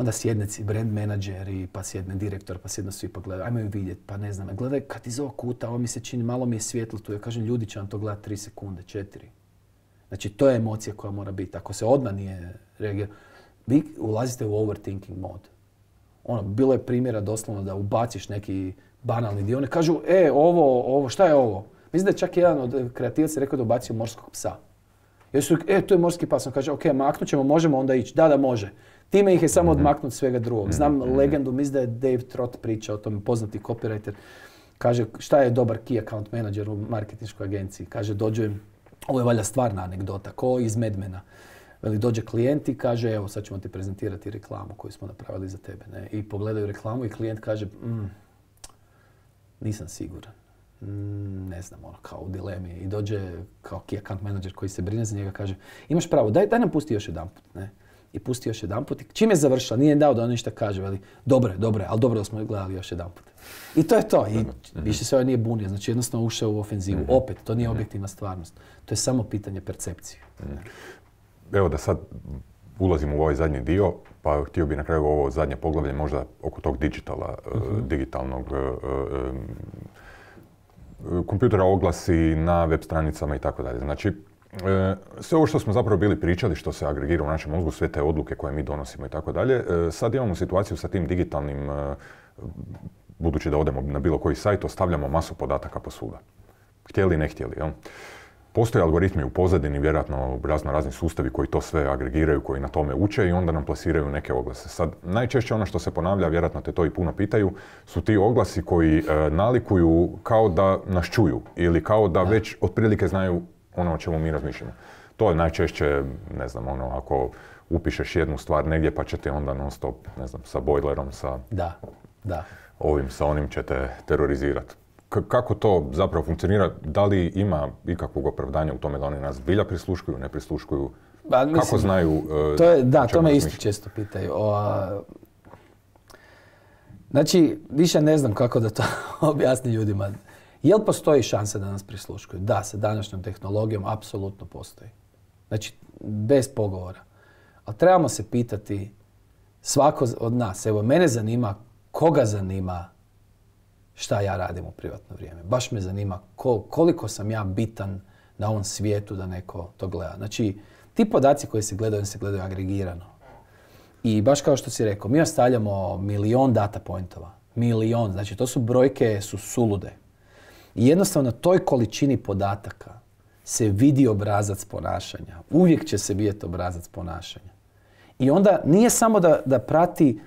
onda sjedne brand menadžeri, pa sjedne direktor, pa sjedno svi pa gledaju, ajmo ju vidjeti, pa ne znam, gledaj kad iz ovog kuta, ovo mi se čini, malo mi je svjetlo tu, ja kažem ljudi će vam to gledati tri sekunde, četiri. Znači to je emocija koja mora biti, ako se odmah nije reagirao, vi ulazite u overthinking mod. Ono, bilo je primjera doslovno da ubaciš neki banalni dio, oni kažu, e, ovo, ovo, šta je ovo? Mislim da je čak jedan od eh, kreativaca rekao da ubacio morskog psa. Jer su, e, tu je morski pas, on kaže, ok, maknut ćemo, možemo onda ići. Da, da, može. Time ih je samo odmaknut svega drugog. Znam legendu, mislim da je Dave Trott priča o tom, poznati copywriter. Kaže, šta je dobar key account manager u marketinškoj agenciji? Kaže, dođe, ovo je valja stvarna anegdota, ko iz Medmena. Veli, dođe klijent i kaže, evo sad ćemo ti prezentirati reklamu koju smo napravili za tebe. I pogledaju reklamu i klijent kaže, mm, nisam siguran. Mm, ne znam, ono, kao u dilemi. I dođe kao key account manager koji se brine za njega, kaže, imaš pravo, daj, daj nam pusti još jedan put, ne? i pusti još jedan put. Čim je završila, nije dao da on ništa kaže, veli, dobro je, dobro je, ali dobro da smo gledali još jedan put. I to je to. I više se ovaj nije bunio. Znači jednostavno ušao u ofenzivu. Mhm. Opet, to nije mhm. objektivna stvarnost. To je samo pitanje percepcije. Mhm. Evo da sad ulazim u ovaj zadnji dio, pa htio bi na kraju ovo zadnje poglavlje možda oko tog digitala, e, digitalnog uh, kompjutera oglasi na web stranicama i tako dalje. Znači, E, sve ovo što smo zapravo bili pričali, što se agregira u našem mozgu, sve te odluke koje mi donosimo i tako dalje, e, sad imamo situaciju sa tim digitalnim, e, budući da odemo na bilo koji sajt, ostavljamo masu podataka posuda. Htjeli ne htjeli, Postoje algoritmi u pozadini, vjerojatno razno razni sustavi koji to sve agregiraju, koji na tome uče i onda nam plasiraju neke oglase. Sad, najčešće ono što se ponavlja, vjerojatno te to i puno pitaju, su ti oglasi koji nalikuju kao da nas čuju ili kao da već otprilike znaju ono o čemu mi razmišljamo. To je najčešće, ne znam, ono, ako upišeš jednu stvar negdje pa će ti onda non stop, ne znam, sa bojlerom, sa da, da. ovim, sa onim će te terorizirati. kako to zapravo funkcionira? Da li ima ikakvog opravdanja u tome da oni nas bilja prisluškuju, ne prisluškuju? Pa, kako znaju? to e, je, da, to me isto često pitaju. a... Znači, više ne znam kako da to objasni ljudima. Jel postoji šansa da nas prisluškuju? Da, sa današnjom tehnologijom apsolutno postoji. Znači, bez pogovora. Ali trebamo se pitati svako od nas. Evo, mene zanima koga zanima šta ja radim u privatno vrijeme. Baš me zanima koliko sam ja bitan na ovom svijetu da neko to gleda. Znači, ti podaci koji se gledaju, se gledaju agregirano. I baš kao što si rekao, mi ostavljamo milion data pointova. Milion, znači to su brojke, su sulude. I jednostavno na toj količini podataka se vidi obrazac ponašanja. Uvijek će se vidjeti obrazac ponašanja. I onda nije samo da, da prati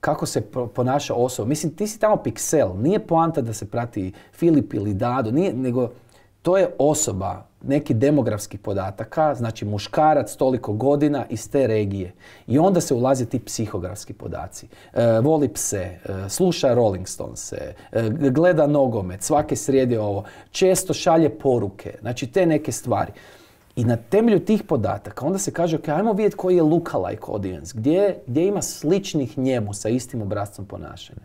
kako se ponaša osoba. Mislim, ti si tamo piksel. Nije poanta da se prati Filip ili Dado. Nije, nego to je osoba neki demografskih podataka, znači muškarac toliko godina iz te regije. I onda se ulaze ti psihografski podaci. E, voli pse, e, sluša Rolling Stones, e, gleda nogomet, svake srijede ovo, često šalje poruke, znači te neke stvari. I na temelju tih podataka onda se kaže, ok, ajmo vidjeti koji je lookalike audience, gdje, gdje ima sličnih njemu sa istim obrazcom ponašanja.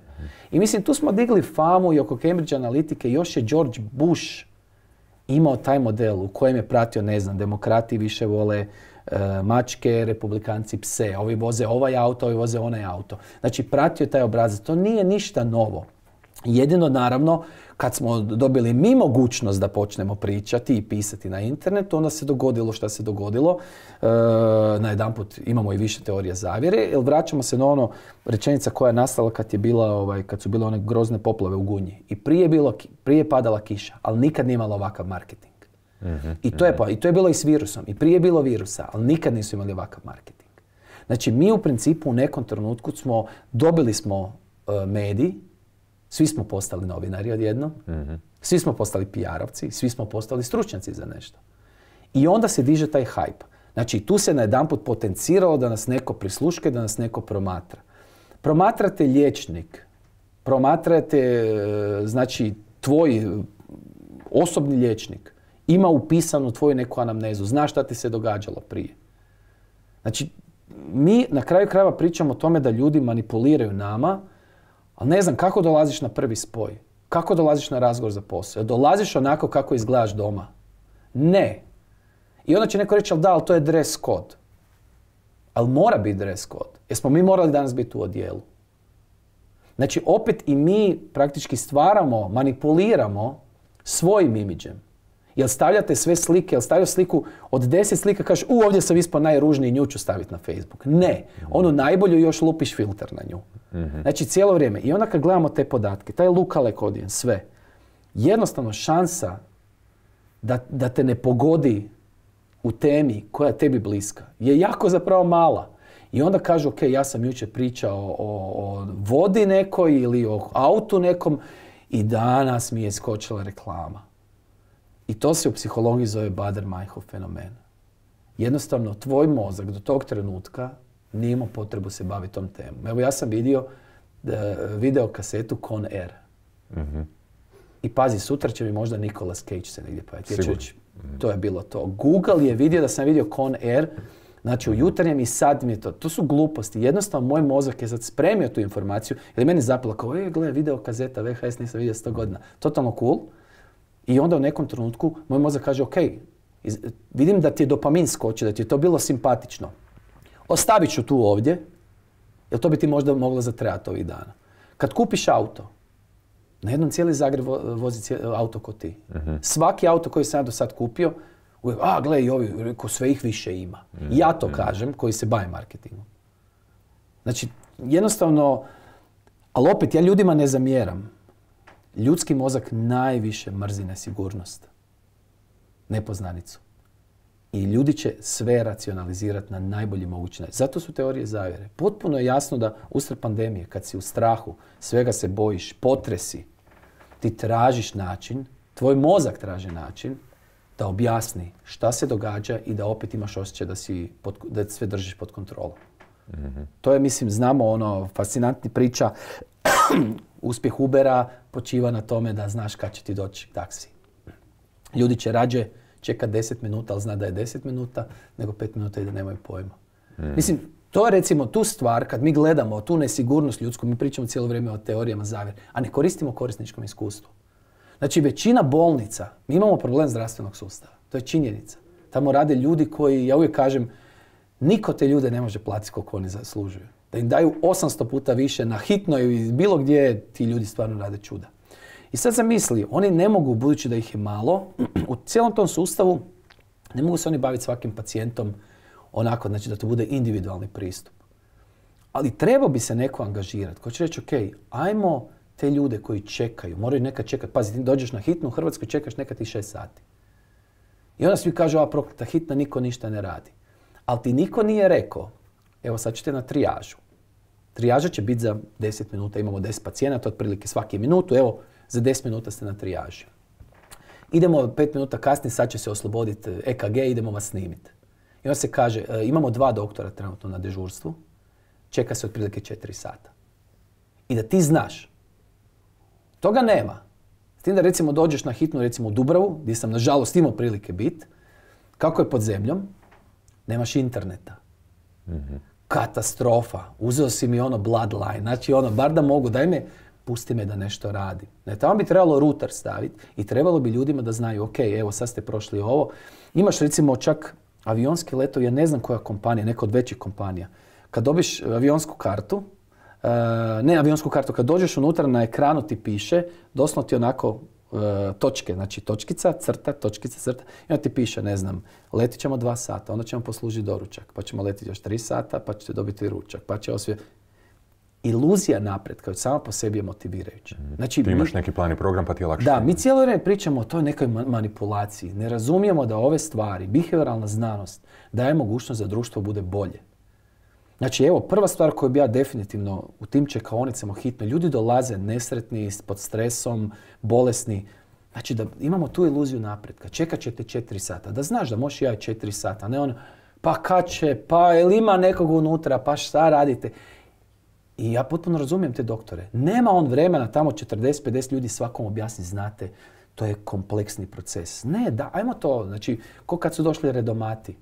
I mislim, tu smo digli famu i oko Cambridge analitike još je George Bush imao taj model u kojem je pratio, ne znam, demokrati više vole e, mačke, republikanci pse, ovi voze ovaj auto, ovi voze onaj auto. Znači pratio taj obrazac. To nije ništa novo. Jedino naravno kad smo dobili mi mogućnost da počnemo pričati i pisati na internetu, onda se dogodilo što se dogodilo. E, na jedan put imamo i više teorija zavjere, jer vraćamo se na ono rečenica koja je nastala kad, je bila, ovaj, kad su bile one grozne poplave u Gunji. I prije, bilo, je padala kiša, ali nikad nije imala ovakav marketing. Mhm, I, to je, mhm. I to je bilo i s virusom. I prije je bilo virusa, ali nikad nisu imali ovakav marketing. Znači, mi u principu u nekom trenutku smo, dobili smo e, mediji svi smo postali novinari odjednom, mm svi smo postali PR-ovci, svi smo postali stručnjaci za nešto. I onda se diže taj hype. Znači tu se na jedan potenciralo da nas neko prisluške, da nas neko promatra. Promatrate liječnik, promatrate e, znači tvoj e, osobni liječnik, ima upisanu tvoju neku anamnezu, zna šta ti se događalo prije. Znači, mi na kraju krajeva pričamo o tome da ljudi manipuliraju nama, ali ne znam kako dolaziš na prvi spoj. Kako dolaziš na razgovor za posao? Dolaziš onako kako izgledaš doma? Ne. I onda će neko reći, ali da, ali to je dress code. Ali mora biti dress code. Jesmo mi morali danas biti u odijelu? Znači, opet i mi praktički stvaramo, manipuliramo svojim imidžem. Jel stavljate sve slike, jel stavljate sliku od deset slika, kažeš u ovdje sam ispao najružniji, nju ću staviti na Facebook. Ne, onu najbolju još lupiš filter na nju. Mhm. Znači cijelo vrijeme. I onda kad gledamo te podatke, taj lukalek odijem, sve. Jednostavno šansa da, te ne pogodi u temi koja je tebi bliska je jako zapravo mala. I onda kažu, ok, ja sam jučer pričao o, o vodi nekoj ili o autu nekom i danas mi je skočila reklama. I to se u psihologiji zove Bader-Meinhof fenomen. Jednostavno, tvoj mozak do tog trenutka nije imao potrebu se baviti tom temom. Evo ja sam vidio e, video kasetu Con Air. Mhm. I pazi, sutra će mi možda Nicolas Cage se negdje pojaviti. mm To je bilo to. Google je vidio da sam vidio Con Air. Znači, u mhm. jutarnjem i sad mi je to. To su gluposti. Jednostavno, moj mozak je sad spremio tu informaciju. Jer meni je zapila kao, e, gledaj, video kazeta VHS nisam vidio 100 godina. Totalno cool. I onda u nekom trenutku moj mozak kaže, ok, vidim da ti je dopamin skočio, da ti je to bilo simpatično. Ostavit ću tu ovdje, jer to bi ti možda moglo zatrebati ovih dana. Kad kupiš auto, na jednom cijeli Zagreb vozi auto ko ti. Mhm. Svaki auto koji sam ja do sad kupio, uvijek, a gle i ovi, ko sve ih više ima. Mhm. Ja to mhm. kažem koji se bavim marketingom. Znači, jednostavno, ali opet ja ljudima ne zamjeram. Ljudski mozak najviše mrzi nesigurnost, nepoznanicu. I ljudi će sve racionalizirati na najbolji mogući način. Zato su teorije zavjere. Potpuno je jasno da usred pandemije, kad si u strahu, svega se bojiš, potresi, ti tražiš način, tvoj mozak traži način da objasni šta se događa i da opet imaš osjećaj da, si da sve držiš pod kontrolom. Mhm. To je, mislim, znamo ono, fascinantni priča uspjeh Ubera počiva na tome da znaš kad će ti doći taksi. Ljudi će rađe čekat 10 minuta, ali zna da je 10 minuta, nego 5 minuta i da nemaju pojma. Hmm. Mislim, to je recimo tu stvar, kad mi gledamo tu nesigurnost ljudsku, mi pričamo cijelo vrijeme o teorijama zavjer, a ne koristimo korisničkom iskustvu. Znači, većina bolnica, mi imamo problem zdravstvenog sustava. To je činjenica. Tamo rade ljudi koji, ja uvijek kažem, niko te ljude ne može platiti koliko oni zaslužuju da im daju 800 puta više na hitno i bilo gdje ti ljudi stvarno rade čuda. I sad zamisli, oni ne mogu, budući da ih je malo, u cijelom tom sustavu ne mogu se oni baviti svakim pacijentom onako, znači da to bude individualni pristup. Ali treba bi se neko angažirati ko će reći, ok, ajmo te ljude koji čekaju, moraju nekad čekati. Pazi, ti dođeš na hitnu u Hrvatskoj, čekaš nekad i šest sati. I onda svi kažu, a prokleta hitna, niko ništa ne radi. Ali ti niko nije rekao, evo sad ćete na trijažu. Trijaža će biti za 10 minuta, imamo 10 pacijenata, otprilike svaki minutu, evo, za 10 minuta ste na trijaži. Idemo 5 minuta kasnije, sad će se osloboditi EKG, eh, e idemo vas snimiti. I onda se kaže, eh, imamo dva doktora trenutno na dežurstvu, čeka se otprilike 4 sata. I da ti znaš, toga nema. S tim da recimo dođeš na hitnu, recimo u Dubravu, gdje sam nažalost imao prilike biti, kako je pod zemljom, nemaš interneta. Mhm katastrofa, uzeo si mi ono bloodline, znači ono, bar da mogu, daj me, pusti me da nešto radi. Ne, tamo bi trebalo router staviti i trebalo bi ljudima da znaju, ok, evo sad ste prošli ovo. Imaš recimo čak avionski letovi, ja ne znam koja kompanija, neka od većih kompanija. Kad dobiš avionsku kartu, eh, ne avionsku kartu, kad dođeš unutra na ekranu ti piše, doslovno ti onako E, točke, znači točkica, crta, točkica, crta. I onda ti piše, ne znam, letit ćemo dva sata, onda ćemo poslužiti doručak, pa ćemo letiti još tri sata, pa ćete dobiti ručak, pa će osvijet... Iluzija napretka sama po sebi je motivirajuća. Mhm. Znači, ti imaš neki plan i program pa ti je lakše. Da, mi cijelo vrijeme pričamo o toj nekoj manipulaciji. Ne razumijemo da ove stvari, behavioralna znanost, daje mogućnost da društvo bude bolje. Znači, evo, prva stvar koju bi ja definitivno u tim čekaonicama hitno, ljudi dolaze nesretni, pod stresom, bolesni. Znači, da imamo tu iluziju napretka. Čekat ćete četiri sata. Da znaš da možeš ja četiri sata, ne on pa kad će, pa ili ima nekog unutra, pa šta radite. I ja potpuno razumijem te doktore. Nema on vremena tamo 40-50 ljudi svakom objasni, znate, to je kompleksni proces. Ne, da, ajmo to, znači, ko kad su došli redomati.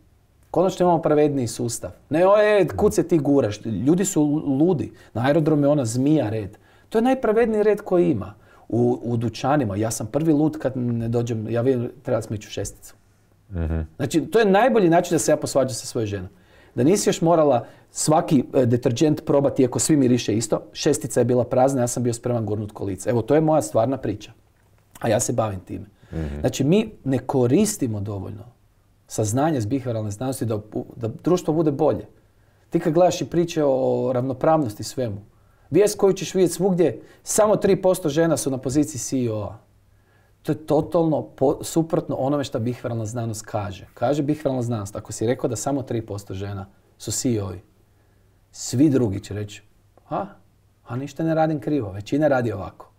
Konačno imamo pravedniji sustav. Ne, oje, kud se ti guraš? Ljudi su ludi. Na aerodromu je ona zmija red. To je najpravedniji red koji ima. U, u dućanima. Ja sam prvi lud kad ne dođem, ja vidim, treba smiću šesticu. Mhm. Znači, to je najbolji način da se ja posvađam sa svojom ženom. Da nisi još morala svaki e, deterđent probati, iako svi miriše isto, šestica je bila prazna, ja sam bio spreman gurnut kolica. Evo, to je moja stvarna priča. A ja se bavim time. Mhm. Znači, mi ne koristimo dovoljno saznanje iz bihveralne znanosti da, da društvo bude bolje. Ti kad gledaš i priče o ravnopravnosti svemu, vijest koju ćeš vidjeti svugdje, samo 3% žena su na poziciji CEO-a. To je totalno suprotno onome što bihveralna znanost kaže. Kaže bihveralna znanost, ako si rekao da samo 3% žena su CEO-i, svi drugi će reći, a, a ništa ne radim krivo, većina radi ovako.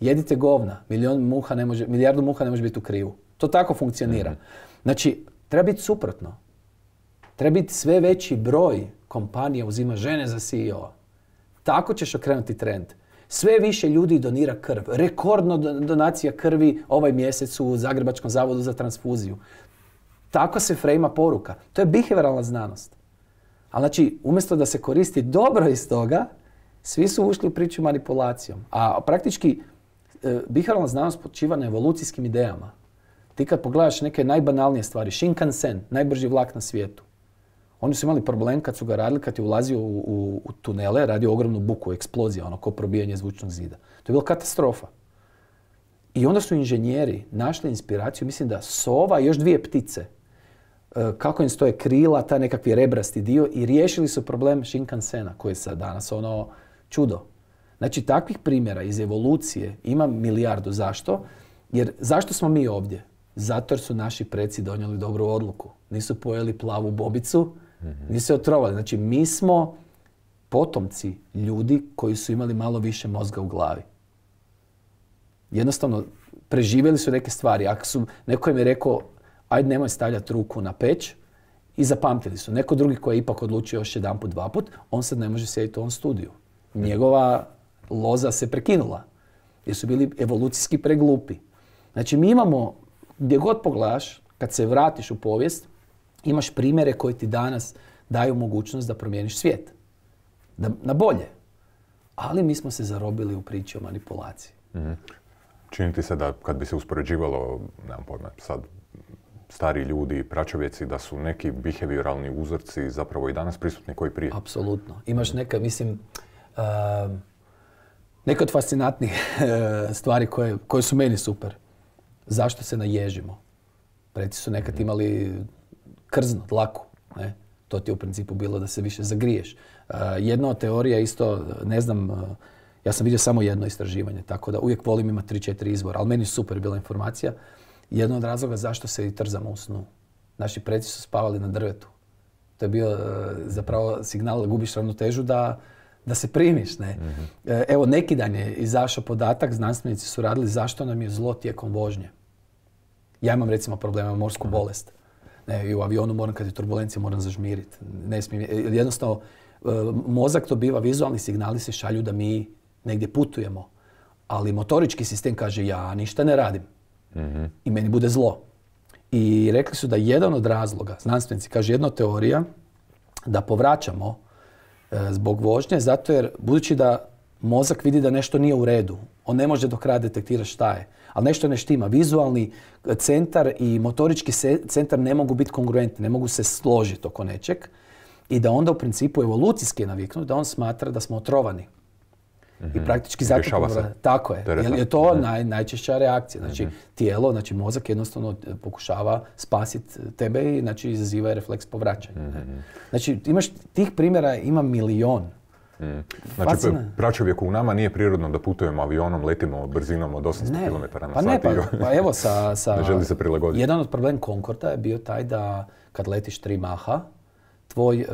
Jedite govna, muha milijardu muha ne može biti u krivu. To tako funkcionira. Mhm. Znači, treba biti suprotno. Treba biti sve veći broj kompanija uzima žene za CEO. Tako ćeš okrenuti trend. Sve više ljudi donira krv. Rekordno donacija krvi ovaj mjesec u Zagrebačkom zavodu za transfuziju. Tako se frejma poruka. To je bihevralna znanost. A znači, umjesto da se koristi dobro iz toga, svi su ušli u priču manipulacijom. A praktički, e, bihevralna znanost počiva na evolucijskim idejama. Ti kad pogledaš neke najbanalnije stvari, Shinkansen, najbrži vlak na svijetu, oni su imali problem kad su ga radili, kad je ulazio u, u, tunele, radio ogromnu buku, eksplozija, ono ko probijanje zvučnog zida. To je bila katastrofa. I onda su inženjeri našli inspiraciju, mislim da sova i još dvije ptice, e, kako im stoje krila, ta nekakvi rebrasti dio i riješili su problem Shinkansena koji je sad danas ono čudo. Znači takvih primjera iz evolucije ima milijardu. Zašto? Jer zašto smo mi ovdje? Zato jer su naši preci donijeli dobru odluku. Nisu pojeli plavu bobicu, nisu se otrovali. Znači, mi smo potomci ljudi koji su imali malo više mozga u glavi. Jednostavno, preživjeli su neke stvari. Ako su, neko im je rekao, ajde nemoj stavljati ruku na peć, i zapamtili su. Neko drugi koji je ipak odlučio još jedan put, dva put, on sad ne može sjediti u ovom studiju. Njegova loza se prekinula jer su bili evolucijski preglupi. Znači mi imamo gdje god pogledaš, kad se vratiš u povijest, imaš primjere koji ti danas daju mogućnost da promijeniš svijet. Da, na bolje. Ali mi smo se zarobili u priči o manipulaciji. mm Čini ti se da kad bi se uspoređivalo, nemam pojma, sad stari ljudi pračovjeci da su neki behavioralni uzorci zapravo i danas prisutni koji prije? Apsolutno. Imaš neka, mislim, uh, neke od fascinantnih eh, stvari koje, koje su meni super zašto se naježimo? Preci su nekad mhm. imali krzno, dlaku. Ne? To ti je u principu bilo da se više zagriješ. E, jedna od teorija isto, ne znam, e, ja sam vidio samo jedno istraživanje, tako da uvijek volim imati tri, četiri izvora, ali meni je super bila informacija. Jedan od razloga zašto se i trzamo u snu. Naši preci su spavali na drvetu. To je bio e, zapravo signal da gubiš ravnotežu da, da se primiš. Ne? Mhm. Evo, neki dan je izašao podatak, znanstvenici su radili zašto nam je zlo tijekom vožnje. Ja imam recimo problema morsku mhm. bolest. Ne, I u avionu moram, kad je turbulencija, moram zažmiriti. Ne e, jednostavno, e, mozak to biva, vizualni signali se šalju da mi negdje putujemo. Ali motorički sistem kaže ja ništa ne radim. Mhm. I meni bude zlo. I rekli su da jedan od razloga, znanstvenici, kaže jedna teorija, da povraćamo e, zbog vožnje, zato jer budući da mozak vidi da nešto nije u redu, on ne može do kraja detektirati šta je ali nešto ne štima. Vizualni centar i motorički centar ne mogu biti kongruentni, ne mogu se složiti oko nečeg i da onda u principu evolucijski je naviknut da on smatra da smo otrovani. I mhm. praktički zato Tako je. Jer je to mhm. najčešća reakcija. Znači mhm. tijelo, znači mozak jednostavno e, pokušava spasiti e, tebe i znači izaziva refleks povraćanja. Znači imaš tih primjera ima milion. Mm. Znači, pa, u nama, nije prirodno da putujemo avionom, letimo brzinom od 800 km na pa sat. Pa- ne, pa, evo sa... sa ne želi se prilagoditi. Jedan od problem Concorda je bio taj da kad letiš tri maha, tvoj,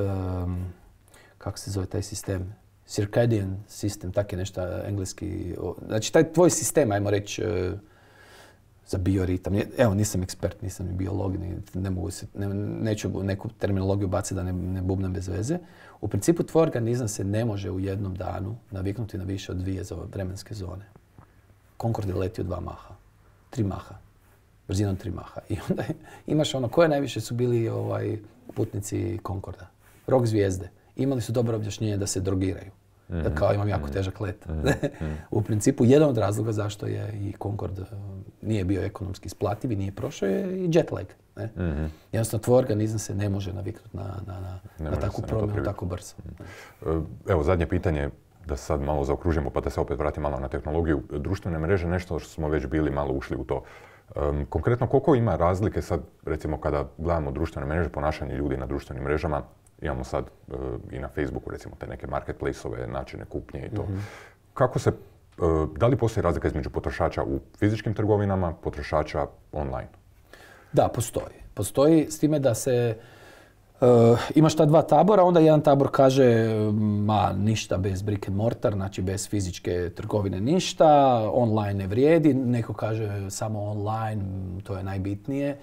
kako se zove taj sistem, circadian sistem, tak je nešto engleski, znači taj tvoj sistem, ajmo reći, za bioritam. Evo, nisam ekspert, nisam ni biolog, ne mogu se, ne, neću neku terminologiju baciti da ne, ne bubnem bez veze. U principu, tvoj organizam se ne može u jednom danu naviknuti na više od dvije vremenske zone. Concorde je letio dva maha, tri maha, brzinom tri maha. I onda imaš ono, koje najviše su bili ovaj, putnici Concorda? Rok zvijezde. Imali su dobro objašnjenje da se drogiraju da mhm. kao imam jako mhm. težak let. Mhm. u principu, jedan od razloga zašto je i Concorde nije bio ekonomski isplativ i nije prošao je i jet Jednostavno, tvoj organizam se ne može naviknuti na, na, na, takvu promjenu tako brzo. E, evo, zadnje pitanje, da sad malo zaokružimo pa da se opet vratim malo na tehnologiju. Društvene mreže, nešto što smo već bili malo ušli u to. konkretno, koliko ima razlike sad, recimo kada gledamo društvene mreže, ponašanje ljudi na društvenim mrežama imamo sad eh, i na Facebooku recimo te neke marketplace načine kupnje i to. Mhm. Kako se, eh, da li postoji razlika između potrošača u fizičkim trgovinama, potrošača online? Da, postoji. Postoji s time da se eh, imaš ta dva tabora, onda jedan tabor kaže ma ništa bez brick and mortar, znači bez fizičke trgovine ništa, online ne vrijedi, neko kaže samo online, to je najbitnije.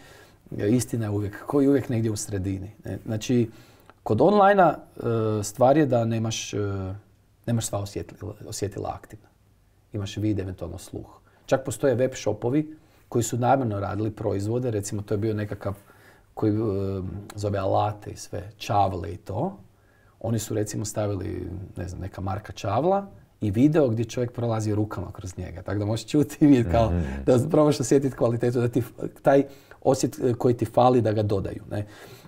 Istina je uvijek, koji uvijek negdje u sredini. Znači, Kod online e, stvar je da nemaš, e, nemaš sva osjetila, aktivna. Imaš vid, eventualno sluh. Čak postoje web shopovi koji su namjerno radili proizvode, recimo to je bio nekakav koji e, zove alate i sve, čavle i to. Oni su recimo stavili, neka marka čavla i video gdje čovjek prolazi rukama kroz njega. Tako da možeš čuti i vidjeti kao, mhm. da probaš osjetiti kvalitetu, da ti taj osjet e, koji ti fali da ga dodaju. Ne?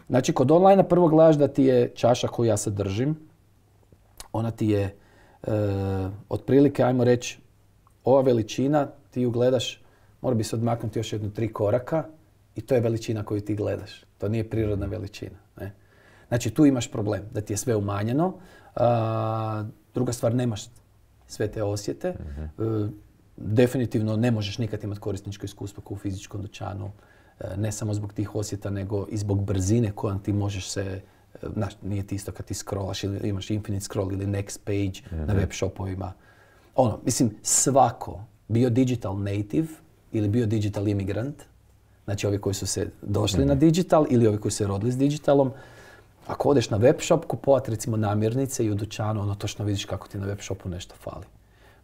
Znači, kod online prvo gledaš da ti je čaša koju ja sadržim. držim, ona ti je e, otprilike, ajmo reći, ova veličina, ti ju gledaš, mora bi se odmaknuti još jednu tri koraka i to je veličina koju ti gledaš. To nije prirodna veličina. Ne? Znači, tu imaš problem, da ti je sve umanjeno. A, druga stvar, nemaš sve te osjete. Mhm. E, definitivno ne možeš nikad imati korisničko iskustvo kao u fizičkom dućanu. E, ne samo zbog tih osjeta, nego i zbog brzine kojom ti možeš se e, znaš, nije ti isto kad ti scrollaš ili imaš infinite scroll ili next page na mhm. web shopovima. Ono, mislim, svako, bio digital native ili bio digital imigrant. znači ovi koji su se došli na mhm. digital ili ovi koji su se rodili s digitalom, ako odeš na web shop kupovat recimo namirnice i u dućanu, ono točno vidiš kako ti na web shopu nešto fali.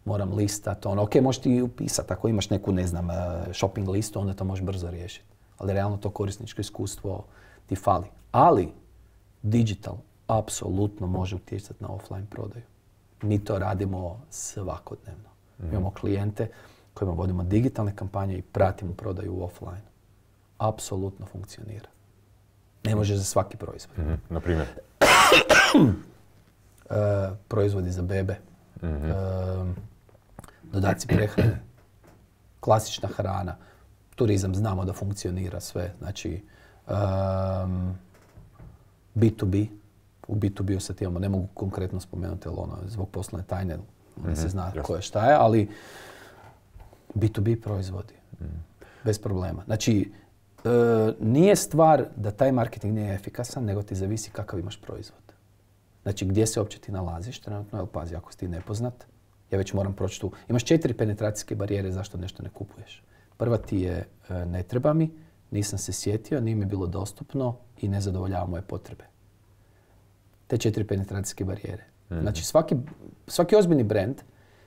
Moram listat, ono, ok, možeš ti upisati ako imaš neku, ne znam, e, shopping listu, onda to možeš brzo riješiti ali realno to korisničko iskustvo ti fali. Ali digital apsolutno može utjecati na offline prodaju. Mi to radimo svakodnevno. Mhm. Imamo klijente kojima vodimo digitalne kampanje i pratimo prodaju u offline. Apsolutno funkcionira. Ne može za svaki proizvod. Mhm, na primjer? E, proizvodi za bebe. Mhm. E, dodaci prehrane. Klasična hrana turizam znamo da funkcionira sve, znači um, ehm, B2B, u B2B sad imamo, ne mogu konkretno spomenuti, ali ono, zbog poslovne tajne, mm se zna ko je šta je, ali B2B proizvodi, mhm. bez problema. Znači, e, nije stvar da taj marketing nije efikasan, nego ti zavisi kakav imaš proizvod. Znači, gdje se uopće ti nalaziš trenutno, jel pazi, ako si ti nepoznat, ja već moram proći tu. Imaš četiri penetracijske barijere zašto nešto ne kupuješ. Prva ti je e, ne treba mi, nisam se sjetio, nije mi bilo dostupno i ne zadovoljava moje potrebe. Te četiri penetracijske barijere. Mhm. Znači svaki, ozbiljni brand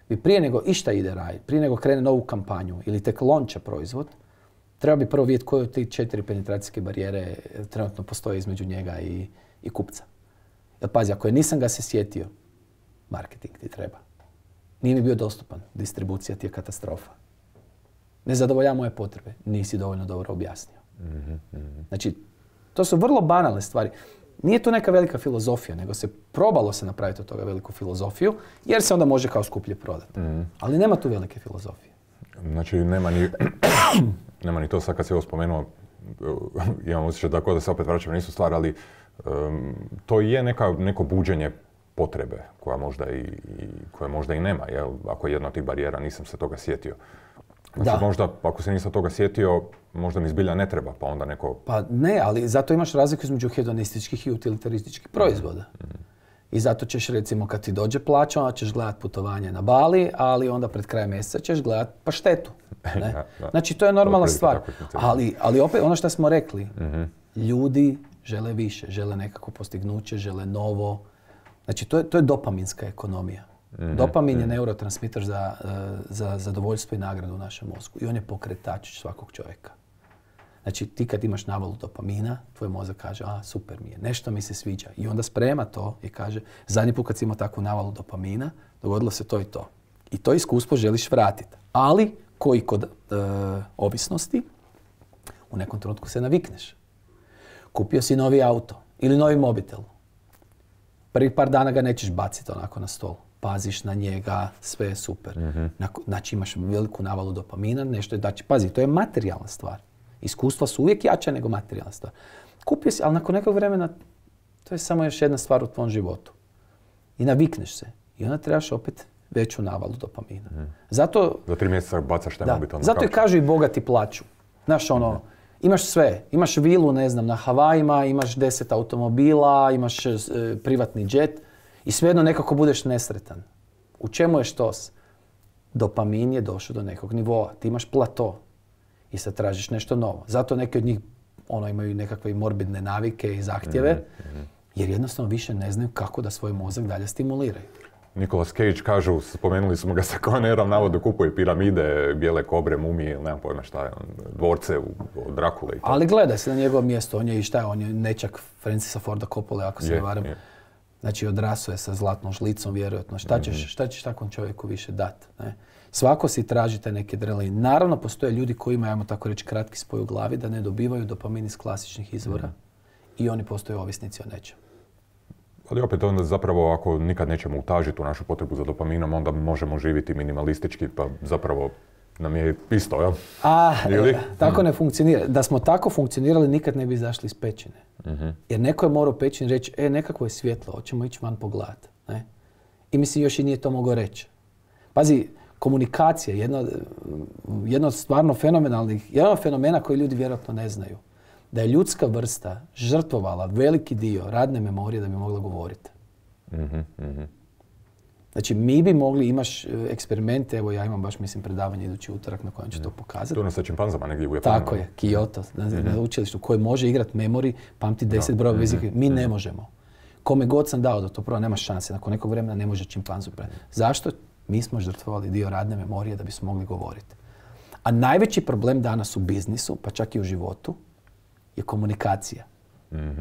bi prije nego išta ide raj, prije nego krene novu kampanju ili tek lonča proizvod, treba bi prvo vidjeti koje od te četiri penetracijske barijere e, trenutno postoje između njega i, i kupca. Jer pazi, ako je nisam ga se sjetio, marketing ti treba. Nije mi bio dostupan, distribucija ti je katastrofa ne zadovolja moje potrebe, nisi dovoljno dobro objasnio. Mhm, mhm. Znači, to su vrlo banalne stvari. Nije to neka velika filozofija, nego se probalo se napraviti od toga veliku filozofiju, jer se onda može kao skuplje prodati. Mhm. Ali nema tu velike filozofije. Znači, nema ni, to sad kad si ovo spomenuo, imam osjećaj tako da se opet vraćam na istu stvar, ali to je neko buđenje potrebe koja možda i, koje možda i nema, jel? ako je jedna od tih barijera, nisam se toga sjetio. Znači, da. možda, ako se nisam toga sjetio, možda mi zbilja ne treba, pa onda neko... Pa ne, ali zato imaš razliku između hedonističkih i utilitarističkih proizvoda. I zato ćeš recimo kad ti dođe plaća, onda ćeš gledat putovanje na Bali, ali onda pred krajem mjeseca ćeš gledat paštetu. Ne? Znači to je normalna stvar. Ali, ali opet ono što smo rekli, mhm. ljudi žele više, žele nekako postignuće, žele novo. Znači to je, to je dopaminska ekonomija. Dopamin je neurotransmitter e, za, zadovoljstvo i nagradu u našem mozgu i on je pokretač svakog čovjeka. Znači ti kad imaš navalu dopamina, tvoj mozak kaže a super mi je, nešto mi se sviđa. I onda sprema to i kaže zadnji put kad si imao takvu navalu dopamina, dogodilo se to i to. I to iskustvo želiš vratiti. Ali koji kod e, ovisnosti, u nekom trenutku se navikneš. Kupio si novi auto ili novi mobitel. Prvi par dana ga nećeš baciti onako na stol paziš na njega, sve je super. Mhm. Znači imaš veliku navalu dopamina, nešto je znači Pazi, to je materijalna stvar. Iskustva su uvijek jača nego materijalna stvar. Kupio si, ali nakon nekog vremena to je samo još jedna stvar u tvom životu. I navikneš se. I onda trebaš opet veću navalu dopamina. Mhm. Zato... Za tri mjeseca bacaš da. Zato i kažu i bogati plaću. Znaš ono, mhm. Imaš sve. Imaš vilu, ne znam, na Havajima, imaš deset automobila, imaš e, privatni džet. I svejedno nekako budeš nesretan. U čemu je što? Dopamin je došao do nekog nivoa. Ti imaš plato i sad tražiš nešto novo. Zato neki od njih ono, imaju nekakve morbidne navike i zahtjeve, mhm, mhm. jer jednostavno više ne znaju kako da svoj mozak dalje stimuliraju. Nikolas Cage, kažu, spomenuli smo ga sa Connerom, navodno kupuje piramide, bijele kobre, mumije ili nemam pojma šta je, dvorce u Drakule i tako. Ali gledaj se na njegovo mjesto, on je i šta je, on je nečak Francisa Forda Coppola, ako se ne varam. Je. Znači odraso je sa zlatnom žlicom vjerojatno. Šta ćeš, mhm. šta ćeš takvom čovjeku više dati? Ne? Svako si tražite neke i Naravno, postoje ljudi koji imaju, ajmo tako reći, kratki spoj u glavi da ne dobivaju dopamin iz klasičnih izvora mhm. i oni postoje ovisnici o nečem. Ali opet onda zapravo ako nikad nećemo utažiti tu našu potrebu za dopaminom, onda možemo živjeti minimalistički pa zapravo nam je isto, A, e, tako ne funkcionira. Da smo tako funkcionirali, nikad ne bi izašli iz pećine. Mhm. Jer neko je morao pećin reći, e, nekako je svjetlo, hoćemo ići van pogledat. Ne? I mislim, još i nije to mogao reći. Pazi, komunikacija je jedno, od stvarno fenomenalnih, jedan od fenomena koji ljudi vjerojatno ne znaju. Da je ljudska vrsta žrtvovala veliki dio radne memorije da bi mogla govoriti. mm mhm. mhm. Znači, mi bi mogli, imaš e, eksperimente, evo ja imam baš, mislim, predavanje idući utorak na kojem ću to mm. pokazati. na sa čimpanzama negdje u Japanu. Tako je, Kyoto, mhm. na, učilištu, koje može igrati memory, pamti deset brojeva mhm. Mi ne mhm. možemo. Kome god sam dao da to prvo, nema šanse. Nakon nekog vremena ne može čimpanzu Zašto? Mi smo žrtvovali dio radne memorije da bismo mogli govoriti. A najveći problem danas u biznisu, pa čak i u životu, je komunikacija.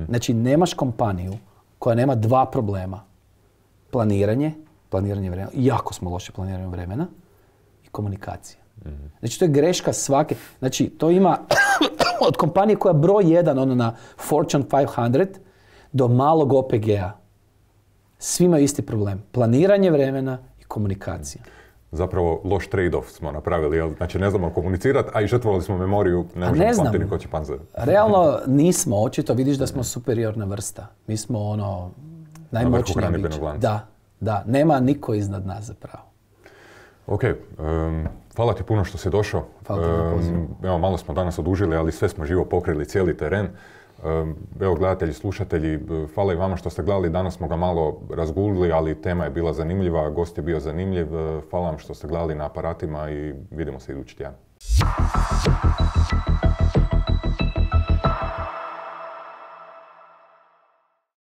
Znači, nemaš kompaniju koja nema dva problema. Planiranje planiranje vremena. Jako smo loše planiranje vremena i komunikacija. mm Znači, to je greška svake. Znači, to ima od kompanije koja je broj jedan, ono na Fortune 500, do malog OPG-a. Svi imaju isti problem. Planiranje vremena i komunikacija. Mhm. Zapravo loš trade-off smo napravili, jel? Znači ne znamo komunicirati, a i žrtvovali smo memoriju, ne znam. će Realno nismo, očito vidiš da smo mhm. superiorna vrsta. Mi smo ono najmoćnija bića. Da, da nema niko iznad nas zapravo. Ok, um, hvala ti puno što si došao. Hvala um, Evo, malo smo danas odužili, ali sve smo živo pokrili cijeli teren. Um, evo, gledatelji, slušatelji, e, hvala i vama što ste gledali. Danas smo ga malo razgulili, ali tema je bila zanimljiva, gost je bio zanimljiv. E, hvala vam što ste gledali na aparatima i vidimo se idući tjedan.